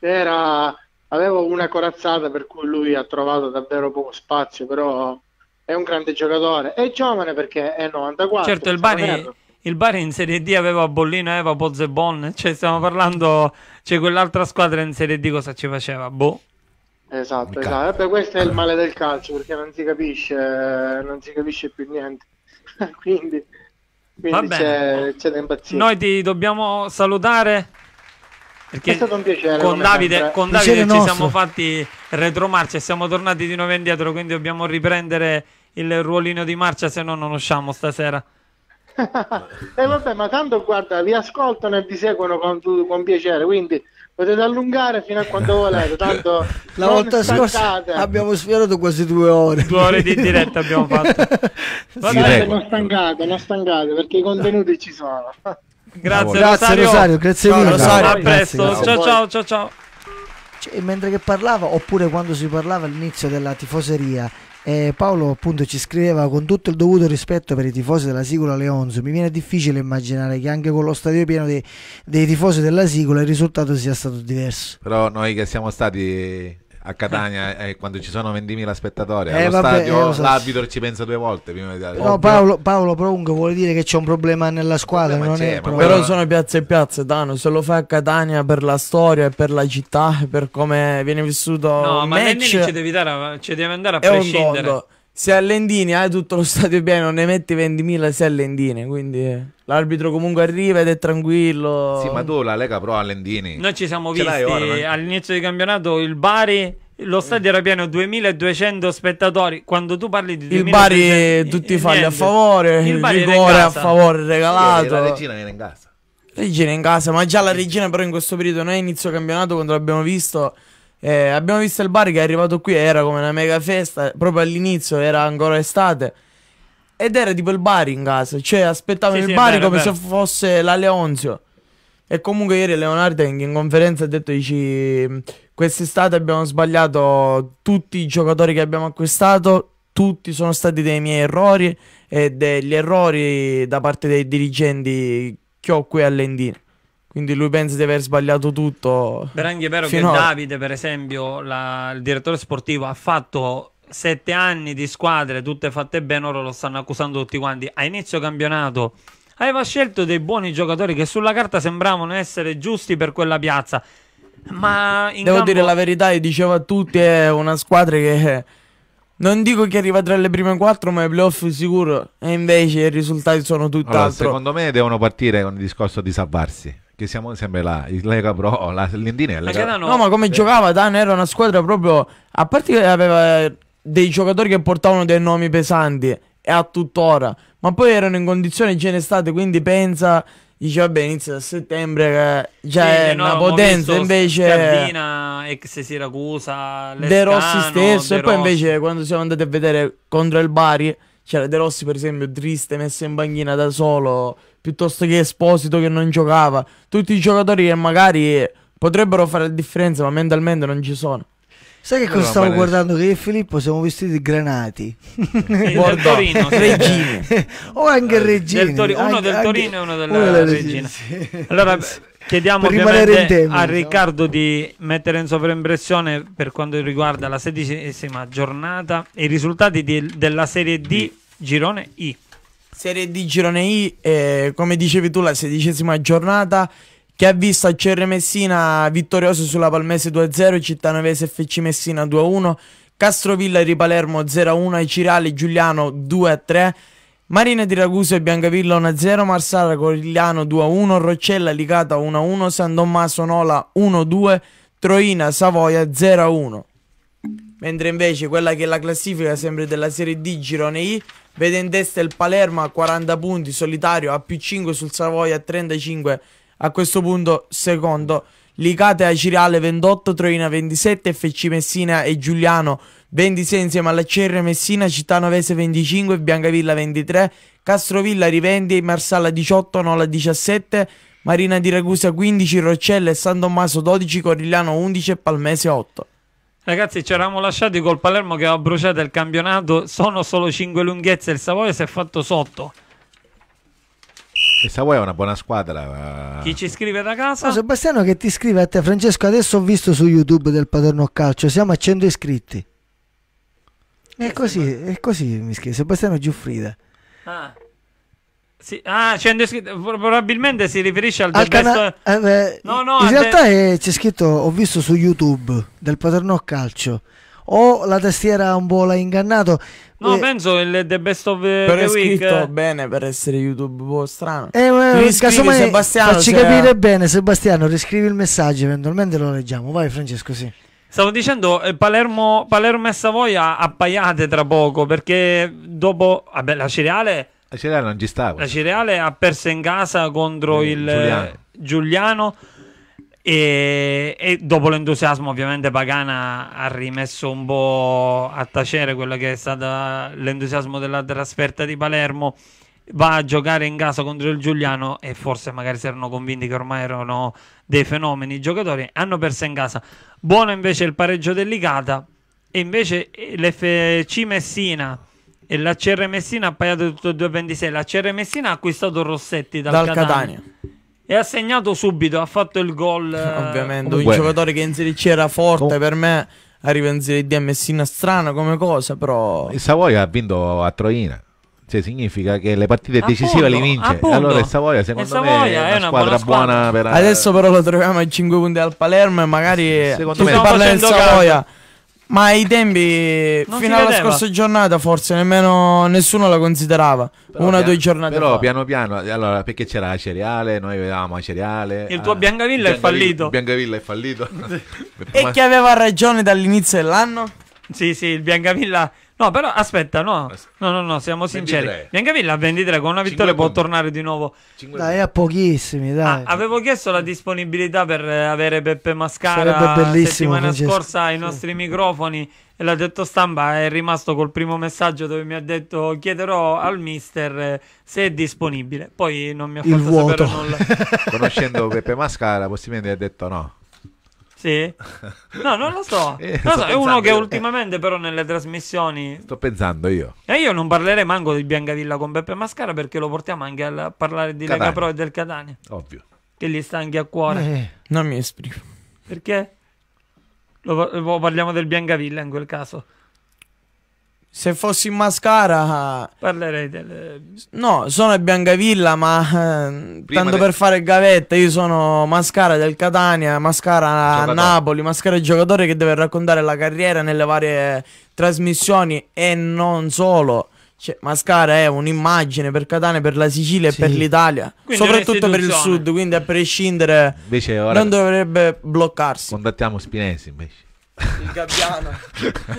era, aveva una corazzata per cui lui ha trovato davvero poco spazio, però è un grande giocatore. È giovane perché è 94. Certo, il Bari, il Bari in Serie D aveva Bollino, eh, aveva Pozzebon, cioè stiamo parlando, cioè quell'altra squadra in Serie D cosa ci faceva? Boh. Esatto, esatto. Vabbè, questo è il male del calcio perché non si capisce, eh, non si capisce più niente. quindi quindi c'è, c'è da impazzire. Noi ti dobbiamo salutare. Perché è stato un piacere. Con Davide, con Davide ci nostro. siamo fatti retromarcia e siamo tornati di nuovo indietro, quindi dobbiamo riprendere il ruolino di marcia, se no non usciamo stasera. e vabbè, ma tanto guarda, vi ascoltano e vi seguono con, con piacere, quindi potete allungare fino a quando volete. Tanto la volta scorsa abbiamo sfiorato quasi due ore. Due ore di diretta abbiamo fatto. Vabbè, non stancate, non stancate perché i contenuti ci sono. Grazie, grazie Rosario. Rosario, grazie mille. Rosario, a presto. Grazie, ciao, ciao, ciao, ciao. Cioè, mentre che parlava, oppure quando si parlava all'inizio della tifoseria eh, Paolo appunto ci scriveva con tutto il dovuto rispetto per i tifosi della Sigola Leonzo mi viene difficile immaginare che anche con lo stadio pieno dei, dei tifosi della Sigola il risultato sia stato diverso però noi che siamo stati a Catania eh, quando ci sono 20.000 spettatori eh, allo vabbè, stadio eh, so. l'arbitro ci pensa due volte prima di no, Paolo, Paolo Prong vuol dire che c'è un problema nella squadra problema non è, però, però sono piazze e piazze Dano se lo fai a Catania per la storia per la città per come viene vissuto no ma match, ci devi, ci devi andare a prescindere se all'endine hai tutto lo stadio pieno, ne metti 20.000 se all'endine, quindi eh. l'arbitro comunque arriva ed è tranquillo. Sì, ma tu la Lega Pro all'endini. Noi ci siamo Ce visti non... all'inizio di campionato il Bari lo stadio era pieno 2200 spettatori. Quando tu parli di 2200, il Bari tutti i eh, falli a favore, il, il rigore a favore regalato. Sì, la regina viene in casa. Regina in casa, ma già la regina però in questo periodo noi inizio campionato quando l'abbiamo visto eh, abbiamo visto il bar che è arrivato qui, era come una mega festa, proprio all'inizio era ancora estate. Ed era tipo il bar in casa, cioè aspettavano sì, il sì, bar vero, come se fosse la Leonzio. E comunque ieri Leonardo in conferenza ha detto, dici, quest'estate abbiamo sbagliato tutti i giocatori che abbiamo acquistato, tutti sono stati dei miei errori e degli errori da parte dei dirigenti che ho qui all'Endina. Quindi lui pensa di aver sbagliato tutto. Però anche è vero che a... Davide, per esempio, la... il direttore sportivo, ha fatto sette anni di squadre, tutte fatte bene, ora lo stanno accusando tutti quanti. A inizio campionato aveva scelto dei buoni giocatori che sulla carta sembravano essere giusti per quella piazza. Ma in Devo campo... dire la verità, e dicevo a tutti, è una squadra che... Non dico che arriva tra le prime quattro, ma è playoff sicuro. E invece i risultati sono tutt'altro. Allora, secondo me devono partire con il discorso di salvarsi che siamo sempre là, il Lega Pro, la Lendina No, ma come eh. giocava Dan era una squadra proprio, a parte che aveva eh, dei giocatori che portavano dei nomi pesanti e a tuttora, ma poi erano in condizioni già in estate, quindi pensa... Dice vabbè inizia a settembre che già cioè, Quindi, è no, una potenza invece Gardina, ex Siracusa Lescano, De Rossi stesso De e poi invece quando siamo andati a vedere contro il Bari c'era De Rossi per esempio triste messo in banchina da solo piuttosto che Esposito che non giocava, tutti i giocatori che magari potrebbero fare la differenza ma mentalmente non ci sono. Sai che eh, cosa stavo guardando? Che io e Filippo siamo vestiti granati. Guarda, Torino, regine. o anche regine. Del uno del Torino e uno della, uno della regina. Sì. Allora chiediamo tempo, a Riccardo di mettere in sovraimpressione per quanto riguarda la sedicesima giornata i risultati di, della Serie D girone I. Serie D Girone I, eh, come dicevi tu, la sedicesima giornata che ha visto CR Messina vittorioso sulla Palmese 2-0, Cittanovese FC Messina 2-1, Castrovilla di Palermo 0-1 e Giuliano 2-3. Marina di Ragusa e Biancavilla 1-0, Marsala Corigliano 2-1, Roccella Ligata 1-1, San Tommaso Nola 1-2, Troina Savoia 0-1. Mentre invece quella che è la classifica sempre della Serie D Girone I Vede in destra il Palermo a 40 punti, solitario a più 5 sul Savoia a 35. A questo punto secondo. Licate a Ciriale 28, Troina 27, FC Messina e Giuliano 26 insieme alla CR Messina, Città Novese 25, Biancavilla 23, Castrovilla Rivendi, Marsala 18, Nola 17, Marina di Ragusa 15, Roccella e San Tommaso 12, Corigliano 11 e Palmese 8. Ragazzi, ci eravamo lasciati col Palermo che ha bruciato il campionato. Sono solo 5 lunghezze. Il Savoia si è fatto sotto. Il Savoia è una buona squadra. Eh. Chi ci scrive da casa? No, Sebastiano che ti scrive a te, Francesco. Adesso ho visto su YouTube del Paterno Calcio. Siamo a 100 iscritti. È eh così, è così mi scrive Sebastiano Giuffrida. Ah. Sì, ah, c'è scritto, probabilmente si riferisce al, al cana- best... Eh, no, no, in realtà de... è, c'è scritto, ho visto su YouTube del Paternò Calcio, o la tastiera un po' l'ha ingannato. No, eh, penso il The Best of eh, Però the è scritto bene per essere YouTube un boh, po' strano. Eh, eh, Sebastiano, facci cioè... capire bene, Sebastiano, riscrivi il messaggio, eventualmente lo leggiamo. Vai Francesco, sì. Stavo dicendo, eh, Palermo, Palermo e Savoia appaiate tra poco perché dopo vabbè, la Cereale la Cereale non ci stava. La Cereale ha perso in casa contro eh, il Giuliano. Giuliano e, e, dopo l'entusiasmo ovviamente Pagana ha rimesso un po' a tacere quello che è stato l'entusiasmo della trasferta di Palermo va a giocare in casa contro il Giuliano e forse magari si erano convinti che ormai erano dei fenomeni i giocatori hanno perso in casa buono invece il pareggio dell'Icata e invece eh, l'FC Messina e la CR Messina ha pagato tutto il 2,26. La CR Messina ha acquistato Rossetti dal, dal Catania. Catania. E ha segnato subito, ha fatto il gol. Ovviamente, eh, Comunque. un giocatore che in Serie C era forte Com per me. Arriva in Serie D a Messina, strana come cosa, però. Il Savoia ha vinto a Troina. Cioè, significa che le partite decisive appunto, le vince. Appunto. Allora il Savoia, secondo Savoia me, è una, è una squadra, buona, squadra. buona per... Eh, Adesso però lo troviamo ai 5 punti al Palermo e magari... Secondo tu me... parla del Savoia. Caso ma ai tempi, non fino alla scorsa giornata, forse nemmeno nessuno la considerava. Però una o due giornate però, fa. piano piano, eh, allora, perché c'era la cereale, noi avevamo la cereale. Il ah, tuo Biancavilla, è fallito. Biancavilla è fallito. e chi aveva ragione dall'inizio dell'anno? Sì, sì, il Biancavilla No, però aspetta, no, no, no, no siamo sinceri. Biancavilla a 23 con una vittoria può tornare di nuovo. 5. Dai, a pochissimi, ah, dai. Ah, avevo chiesto la disponibilità per eh, avere Beppe Mascara la settimana Francesco. scorsa ai sì. nostri microfoni e l'ha detto stampa, è rimasto col primo messaggio dove mi ha detto chiederò al mister eh, se è disponibile. Poi non mi ha fatto sapere nulla. Conoscendo Beppe Mascara, possibilmente ha detto no. Sì? No, non lo so. Eh, non lo so. È uno che io, ultimamente però nelle trasmissioni... Sto pensando io. E io non parlerei manco di Biancavilla con Beppe Mascara perché lo portiamo anche a parlare di Catania. Lega Pro e del Catania. Ovvio. Che gli sta anche a cuore. Eh, non mi esprimo. Perché? Lo, lo parliamo del Biancavilla in quel caso. Se fossi in mascara... Parlerei del No, sono a Biancavilla, ma eh, tanto per fare gavetta, io sono mascara del Catania, mascara giocatore. a Napoli, mascara giocatore che deve raccontare la carriera nelle varie trasmissioni e non solo. Cioè, mascara è un'immagine per Catania, per la Sicilia sì. e per l'Italia, soprattutto per il sud, quindi a prescindere invece ora non dovrebbe bloccarsi. Contattiamo Spinesi invece. Il gabbiano.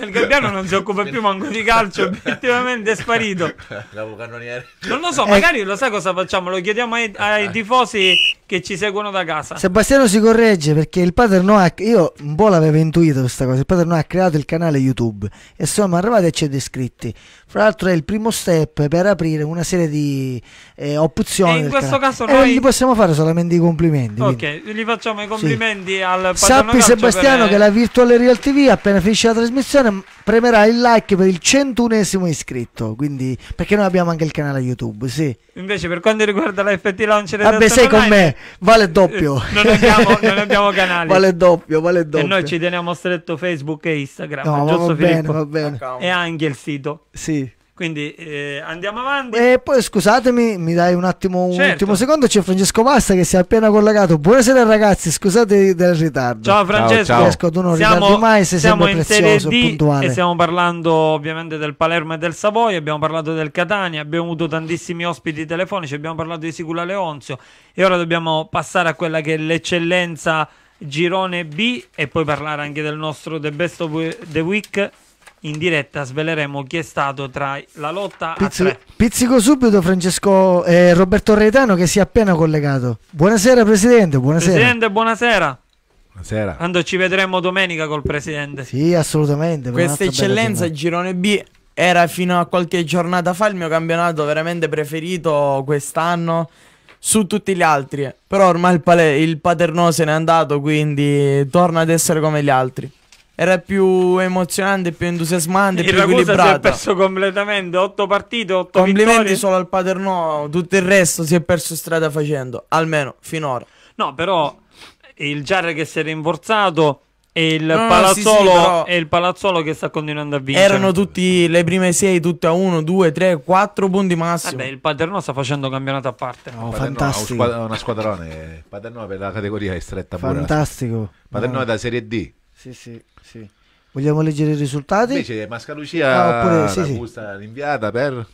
il gabbiano non si occupa più manco di calcio, effettivamente è sparito. Non lo so, magari eh. lo sai cosa facciamo, lo chiediamo ai, ai, tifosi che ci seguono da casa. Sebastiano si corregge perché il padre Noah, io un po' l'avevo intuito questa cosa, il padre no ha creato il canale YouTube e siamo arrivati a 100 iscritti. Fra l'altro è il primo step per aprire una serie di eh, opzioni. E in questo canale. caso eh, noi... gli possiamo fare solamente i complimenti. Ok, quindi. gli facciamo i complimenti sì. al padre Sappi Sebastiano per... che la virtuale Serial TV, appena finisce la trasmissione, premerà il like per il centunesimo iscritto. Quindi, perché noi abbiamo anche il canale YouTube, sì. Invece, per quanto riguarda la FT Launcher, vabbè, sei con me, vale doppio. Non abbiamo, non abbiamo canali. Vale doppio, vale doppio. E noi ci teniamo stretto Facebook e Instagram. No, va bene, Filippo. va bene. E anche il sito. Sì. Quindi eh, andiamo avanti. E poi scusatemi, mi dai un attimo, certo. un ultimo secondo. C'è Francesco Basta che si è appena collegato. Buonasera ragazzi, scusate del ritardo. Ciao Francesco. Ciao, ciao. tu non siamo, ritardi mai, sei siamo sempre prezioso, puntuale. E stiamo parlando ovviamente del Palermo e del Savoia, abbiamo parlato del Catania, abbiamo avuto tantissimi ospiti telefonici, abbiamo parlato di Sicula Leonzio e ora dobbiamo passare a quella che è l'eccellenza girone B e poi parlare anche del nostro The Best of the Week in diretta sveleremo chi è stato tra la lotta Pizzico, pizzico subito Francesco eh, Roberto Reitano che si è appena collegato. Buonasera Presidente, buonasera. Presidente, buonasera. Buonasera. Quando ci vedremo domenica col Presidente. Sì, assolutamente. Questa eccellenza Girone B era fino a qualche giornata fa il mio campionato veramente preferito quest'anno su tutti gli altri. Però ormai il, il Paternò se n'è andato, quindi torna ad essere come gli altri era più emozionante, più entusiasmante, il più Ragusa equilibrata. si è perso completamente, 8 partite, 8 Complimenti vittorie. solo al Paternò, tutto il resto si è perso strada facendo, almeno finora. No, però il Giarre che si è rinforzato e il, no, palazzolo, no, sì, sì, il palazzolo che sta continuando a vincere. Erano tutte le prime 6, tutte a 1, 2, 3, 4 punti massimo. Vabbè, il Paternò sta facendo campionato a parte. No, fantastico. Ha una squadrone, Paternò per la categoria è stretta. Fantastico. Paternò è da Serie D. Sì, sì. Sì. Vogliamo leggere i risultati? Invece Mascalucia ah, oppure, sì, sì. rinviata per...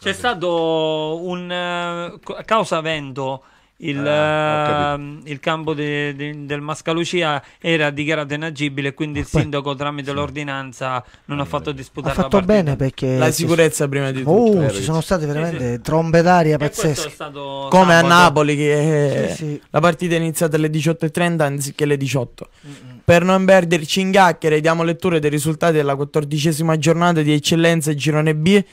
C'è stato un... a eh, causa vento il, ah, ehm, il campo de, de, del Mascalucia era dichiarato inagibile quindi il sindaco tramite sì. l'ordinanza non ha fatto disputare ha fatto la partita. bene perché la sicurezza prima di oh, tutto oh, eh, ci sono state veramente sì, trombe d'aria pazzesche come sabato. a Napoli che eh, sì, la partita è iniziata alle 18.30 anziché alle 18 mm-hmm. per non perderci in chiacchiere diamo lettura dei risultati della quattordicesima giornata di eccellenza girone B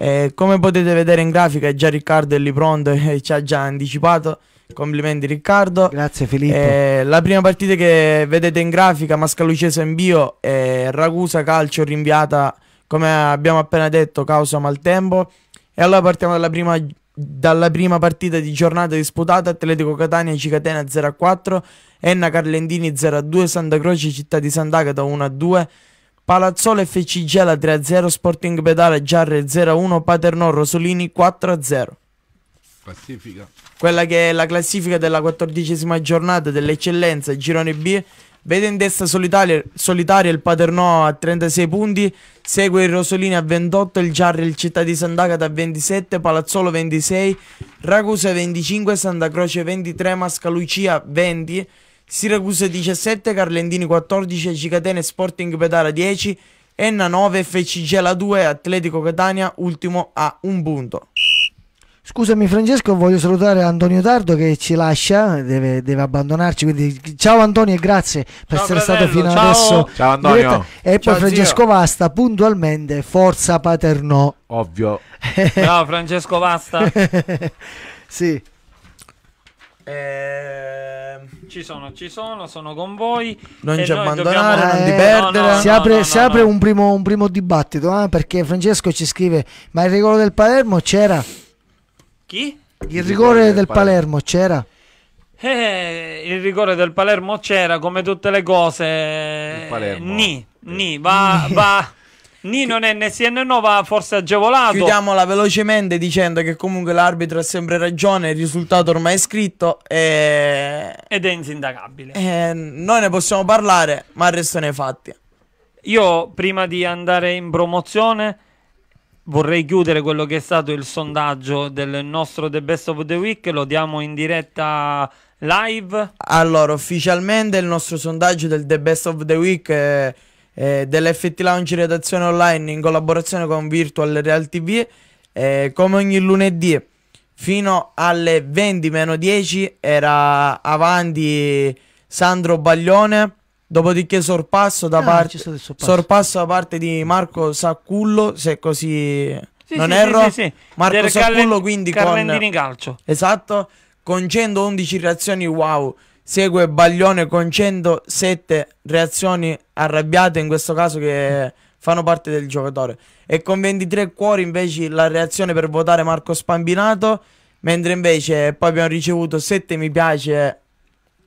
eh, come potete vedere in grafica già Riccardo è lì pronto e ci ha già anticipato. Complimenti Riccardo. Grazie Filippo. Eh, la prima partita che vedete in grafica, Mascalucese in bio, eh, Ragusa calcio rinviata, come abbiamo appena detto, causa maltempo. E allora partiamo dalla prima, dalla prima partita di giornata disputata, Atletico Catania Cicatena 0-4, Enna Carlendini 0-2, Santa Croce Città di Sant'Agata 1-2. Palazzolo FC Gela 3-0, Sporting Pedale Giarre 0-1, Paternò Rosolini 4-0. Classifica. Quella che è la classifica della quattordicesima giornata dell'eccellenza Girone B. Vede in testa solitaria, solitaria il Paternò a 36 punti, segue il Rosolini a 28, il Giarre il Città di Sant'Agata a 27, Palazzolo 26, Ragusa 25, Santa Croce 23, Mascalucia 20. Siracusa 17, Carlendini 14, Cicatene Sporting Pedala 10, Enna 9, FCG la 2, Atletico Catania ultimo a un punto. Scusami Francesco, voglio salutare Antonio Tardo che ci lascia, deve, deve abbandonarci, quindi ciao Antonio e grazie per ciao essere fratello, stato fino ciao. adesso. Ciao Antonio. E ciao poi Francesco zio. Vasta, puntualmente, forza Paternò. Ovvio. ciao Francesco Vasta. sì. Eh, ci sono, ci sono, sono con voi. Non ci abbandonare, dobbiamo... non eh, No, no, si apre, no, si apre un, primo, un, primo, dibattito eh, perché Francesco ci scrive: Ma il rigore del Palermo c'era? Chi? Il rigore del, del Palermo, Palermo c'era? Eh, il rigore del Palermo c'era come tutte le cose. Ni, ni, va, va. Nino che... NSN9 ha forse agevolato. Chiudiamola velocemente dicendo che comunque l'arbitro ha sempre ragione, il risultato ormai è scritto e... ed è insindacabile. E noi ne possiamo parlare, ma il resto nei fatti. Io prima di andare in promozione vorrei chiudere quello che è stato il sondaggio del nostro The Best of the Week, lo diamo in diretta live. Allora, ufficialmente il nostro sondaggio del The Best of the Week... È eh, eh, dell'FT Lounge Redazione Online in collaborazione con Virtual Real TV eh, come ogni lunedì fino alle 20-10 era avanti Sandro Baglione dopodiché sorpasso da, ah, parte, sorpasso. sorpasso da parte di Marco Saccullo se così sì, non sì, erro sì, sì, Marco Saccullo quindi Carlendini con Calcio esatto con 111 reazioni wow Segue Baglione con 107 reazioni arrabbiate, in questo caso che fanno parte del giocatore. E con 23 cuori invece la reazione per votare Marco Spambinato, mentre invece poi abbiamo ricevuto 7 mi piace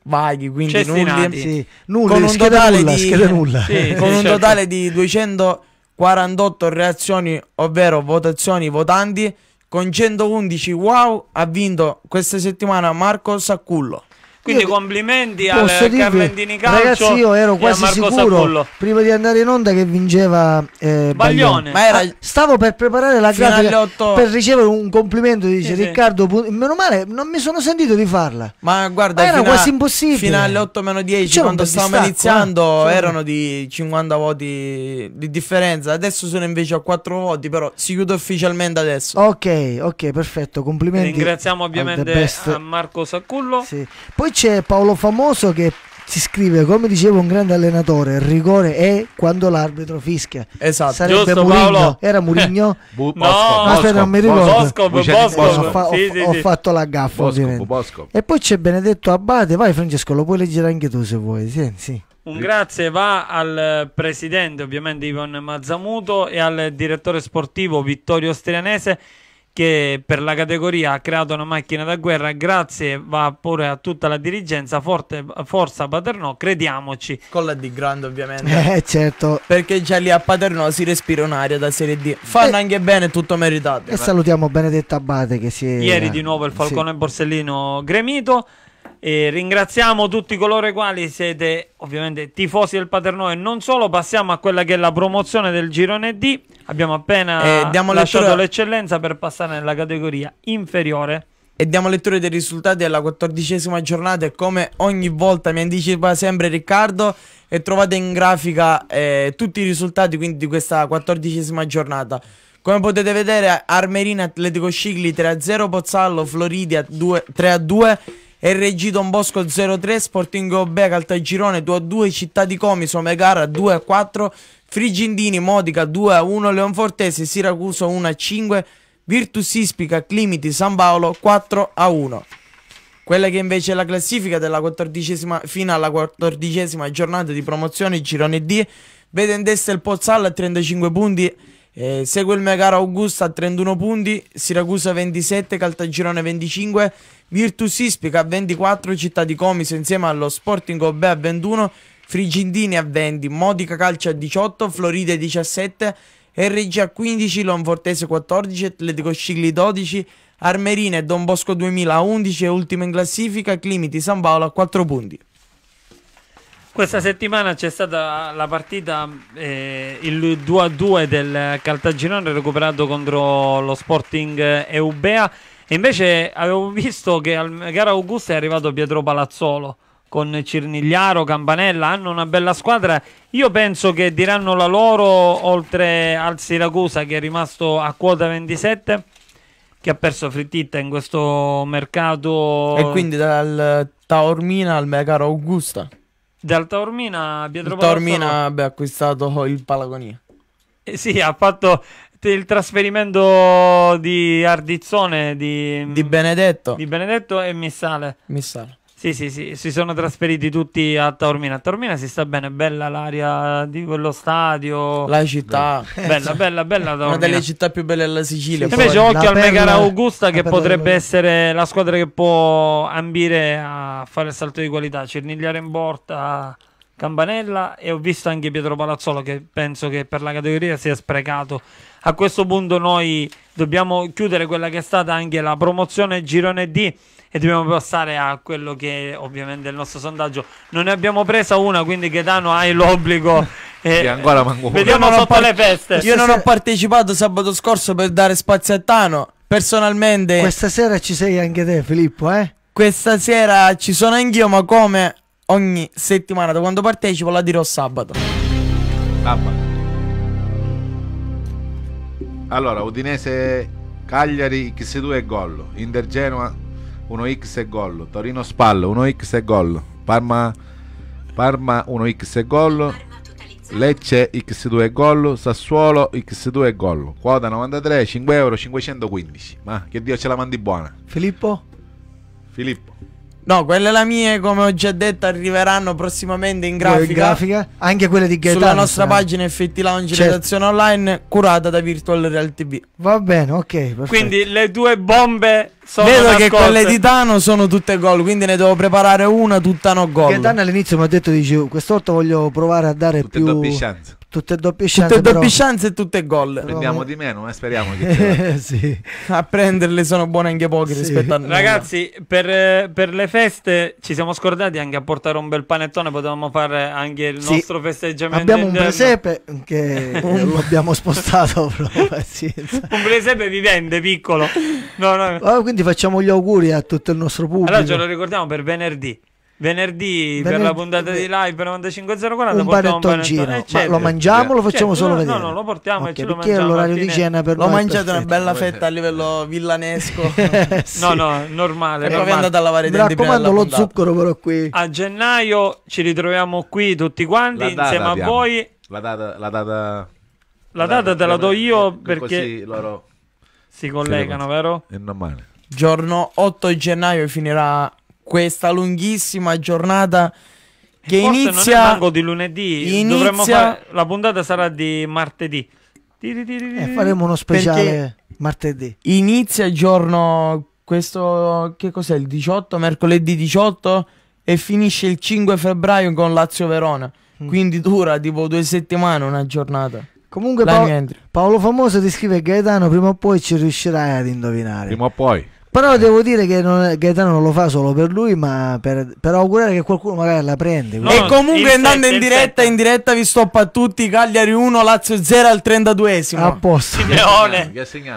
vaghi, quindi Cestinati. nulli. Sì. Nulli, con un totale, nulla, di, nulla. Sì, con sì, un certo. totale di 248 reazioni, ovvero votazioni votanti, con 111 wow ha vinto questa settimana Marco Saccullo. Quindi io complimenti a Carlendini Calcio. Ragazzi, io ero quasi sicuro Sapullo. prima di andare in onda che vinceva eh, Baglione. Baglione. Ma era... Ah, stavo per preparare la grafica per ricevere un complimento. Dice sì, Riccardo, sì. meno male, non mi sono sentito di farla. Ma guarda, Ma era quasi a, impossibile. Fino alle 8 meno 10, quando stavamo distacco, iniziando, eh? erano di 50 voti di differenza. Adesso sono invece a 4 voti, però si chiude ufficialmente adesso. Ok, ok, perfetto. Complimenti. Ringraziamo ovviamente a Marco Saccullo. Sì. Poi poi c'è Paolo Famoso che si scrive come diceva un grande allenatore il rigore è quando l'arbitro fischia esatto sarebbe Giusto, Murigno Paolo. era Murigno eh. Bu- no, Bosco. aspetta non mi ricordo Bosco, Bosco. Bosco. Ho, fa- ho, sì, ho fatto la gaffa Bosco, e poi c'è Benedetto Abbate vai Francesco lo puoi leggere anche tu se vuoi sì, sì. Un grazie va al presidente ovviamente Ivan Mazzamuto e al direttore sportivo Vittorio Strianese che per la categoria ha creato una macchina da guerra. Grazie va pure a tutta la dirigenza. Forte, forza Paternò, crediamoci. Con la D grande, ovviamente. Eh, certo. Perché già lì a Paternò si respira un'aria da Serie D. Fanno eh, anche bene, tutto meritato. E beh. salutiamo Benedetta Abate che si è. Ieri di nuovo il Falcone sì. Borsellino gremito. E ringraziamo tutti coloro i quali siete ovviamente tifosi del Paternò e non solo. Passiamo a quella che è la promozione del girone D. Abbiamo appena lasciato lettura... l'eccellenza per passare nella categoria inferiore. E diamo lettura dei risultati della quattordicesima giornata e come ogni volta mi anticipa sempre Riccardo e trovate in grafica eh, tutti i risultati quindi di questa quattordicesima giornata. Come potete vedere Armerina Atletico Scigli 3-0, Pozzallo Floridia 3-2 RG Don Bosco 0-3, Sporting Obè, Caltagirone 2-2, Città di Comiso, Megara 2-4, Frigindini, Modica 2-1, Leonfortese, Siracuso 1-5, Virtus Ispica, Climiti, San Paolo 4-1. Quella che invece è la classifica della 14 fino alla quattordicesima giornata di promozione Girone D vede in destra il Pozzallo a 35 punti eh, segue il Megara Augusta a 31 punti, Siracusa 27, Caltagirone 25, Virtus Ispica a 24, Città di Comiso insieme allo Sporting Obè a 21, Frigindini a 20, Modica Calcio a 18, Floride 17, RG a 15, Lonfortese 14, Atletico Scigli 12, Armerina e Don Bosco 2011 e ultima in classifica, Climiti San Paolo a 4 punti. Questa settimana c'è stata la partita, eh, il 2-2 del Caltagirone recuperato contro lo Sporting Eubea. E invece avevo visto che al gara Augusta è arrivato Pietro Palazzolo con Cirnigliaro, Campanella, hanno una bella squadra. Io penso che diranno la loro, oltre al Siracusa che è rimasto a quota 27, che ha perso Frittitta in questo mercato. E quindi dal Taormina al Megara Augusta. Dal Taormina Pietro il Taormina Palazzo, abbia acquistato il Palagonia. Eh, sì, ha fatto il trasferimento di Ardizzone di, di Benedetto. Di Benedetto e Missale. Missale. Sì, sì, sì, si sono trasferiti tutti a Taormina. A Taormina si sta bene, bella l'aria di quello stadio. La città. Bella, bella, bella, Taormina. Una delle città più belle della Sicilia. Sì, invece occhio al Megara Augusta che potrebbe essere la squadra che può ambire a fare il salto di qualità. Cernigliare in porta Campanella e ho visto anche Pietro Palazzolo che penso che per la categoria sia sprecato. A questo punto noi dobbiamo chiudere quella che è stata anche la promozione girone D e dobbiamo passare a quello che ovviamente è il nostro sondaggio. Non ne abbiamo presa una, quindi Gaetano hai l'obbligo. Eh, ancora manco vediamo sotto par- le feste. Io non ho partecipato sabato scorso per dare spazio a Tano. Personalmente, questa sera ci sei anche te, Filippo, eh? Questa sera ci sono anch'io, ma come ogni settimana da quando partecipo la dirò sabato. Sabato. Allora, Udinese Cagliari, X2 e Gollo, Inter Genoa 1x e gol. Torino Spallo 1x e gol. Parma, Parma 1x e gol. Lecce x2 e gol. Sassuolo x2 e gol. Quota 93, 5 euro, 515. Ma che Dio ce la mandi buona. Filippo? Filippo. No, quelle la mie, come ho già detto, arriveranno prossimamente in grafica. In grafica anche quelle di Gaetano. Sulla nostra eh. pagina FT Lounge certo. redazione online curata da Virtual Real TV. Va bene, ok, perfetto. Quindi le due bombe sono Vedo nascoste. che quelle di Tano sono tutte gol, quindi ne devo preparare una tutta no gol. Che Tano all'inizio mi ha detto dicevo, quest'olta voglio provare a dare tutte più doppie chance. Tutte doppie chance. Tutte doppie chance e tutte gol. Prendiamo di meno, eh, speriamo che eh, sì. A prenderle sono buone anche poche sì. rispetto a noi. Ragazzi, per, per, le feste ci siamo scordati anche a portare un bel panettone, potevamo fare anche il sì. nostro festeggiamento. Abbiamo un presepe che lo abbiamo spostato, però, un presepe vivente, piccolo. No, no. Oh, quindi facciamo gli auguri a tutto il nostro pubblico. Allora ce lo ricordiamo per venerdì. Venerdì, venerdì per la puntata di live 9504 un panettoncino ma lo eh, certo. mangiamo o lo facciamo certo. solo no, vedere? no no lo portiamo okay, e ce lo mangiamo l'orario di cena per l'ho mangiato una bella fetta a livello villanesco sì. no no normale e poi è andato a lavare i denti mi raccomando lo zucchero però qui a gennaio ci ritroviamo qui tutti quanti insieme a voi la data la data la data te la do io eh, eh, perché loro si collegano vero? e non male giorno 8 gennaio finirà questa lunghissima giornata che Forse inizia non è manco di lunedì, inizia... fare... la puntata sarà di martedì. e eh, faremo uno speciale Perché martedì. Inizia giorno questo che cos'è il 18, mercoledì 18 e finisce il 5 febbraio con Lazio Verona. Mm. Quindi dura tipo due settimane una giornata. Comunque Paolo, Paolo Famoso ti scrive Gaetano prima o poi ci riuscirai ad indovinare. Prima o poi. Però devo dire che non, Gaetano non lo fa solo per lui, ma per, per augurare che qualcuno magari la prenda. No, e comunque andando set, in diretta, in diretta vi stoppa a tutti Cagliari 1, Lazio 0 al 32esimo. A posto. Simeone.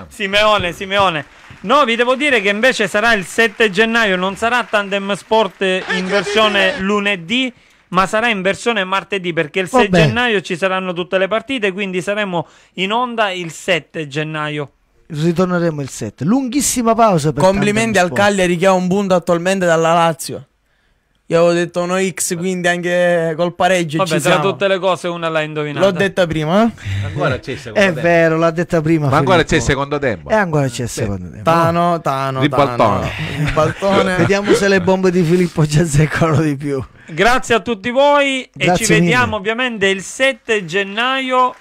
Simeone, Simeone. No, vi devo dire che invece sarà il 7 gennaio, non sarà Tandem Sport in versione lunedì, ma sarà in versione martedì perché il 6 Vabbè. gennaio ci saranno tutte le partite, quindi saremo in onda il 7 gennaio ritorneremo il 7. Lunghissima pausa. Per Complimenti al Cagliari che ha un punto attualmente dalla Lazio. Io avevo detto uno X, quindi anche col pareggio. Vabbè, ci tra tutte le cose una l'ha indovinata. L'ho detta prima. Eh? Ancora c'è secondo È tempo. vero, l'ha detta prima. Ma ancora c'è il secondo tempo. E eh, ancora c'è il secondo tempo. Tano, Tano. Ribaltone. Tano. Ribaltone. Vediamo se le bombe di Filippo ci azzeccano di più. Grazie a tutti voi Grazie e ci mille. vediamo ovviamente il 7 gennaio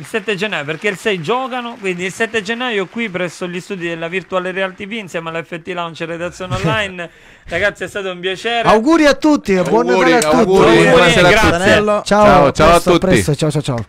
il 7 gennaio, perché il 6 giocano, quindi il 7 gennaio qui presso gli studi della Virtual Reality TV insieme alla Launch Redazione Online. Ragazzi, è stato un piacere. Auguri a tutti, buon Natale a tutti. Auguri, auguri, auguri, grazie. Ciao, ciao, ciao presto, a tutti. Presto, ciao, ciao, ciao.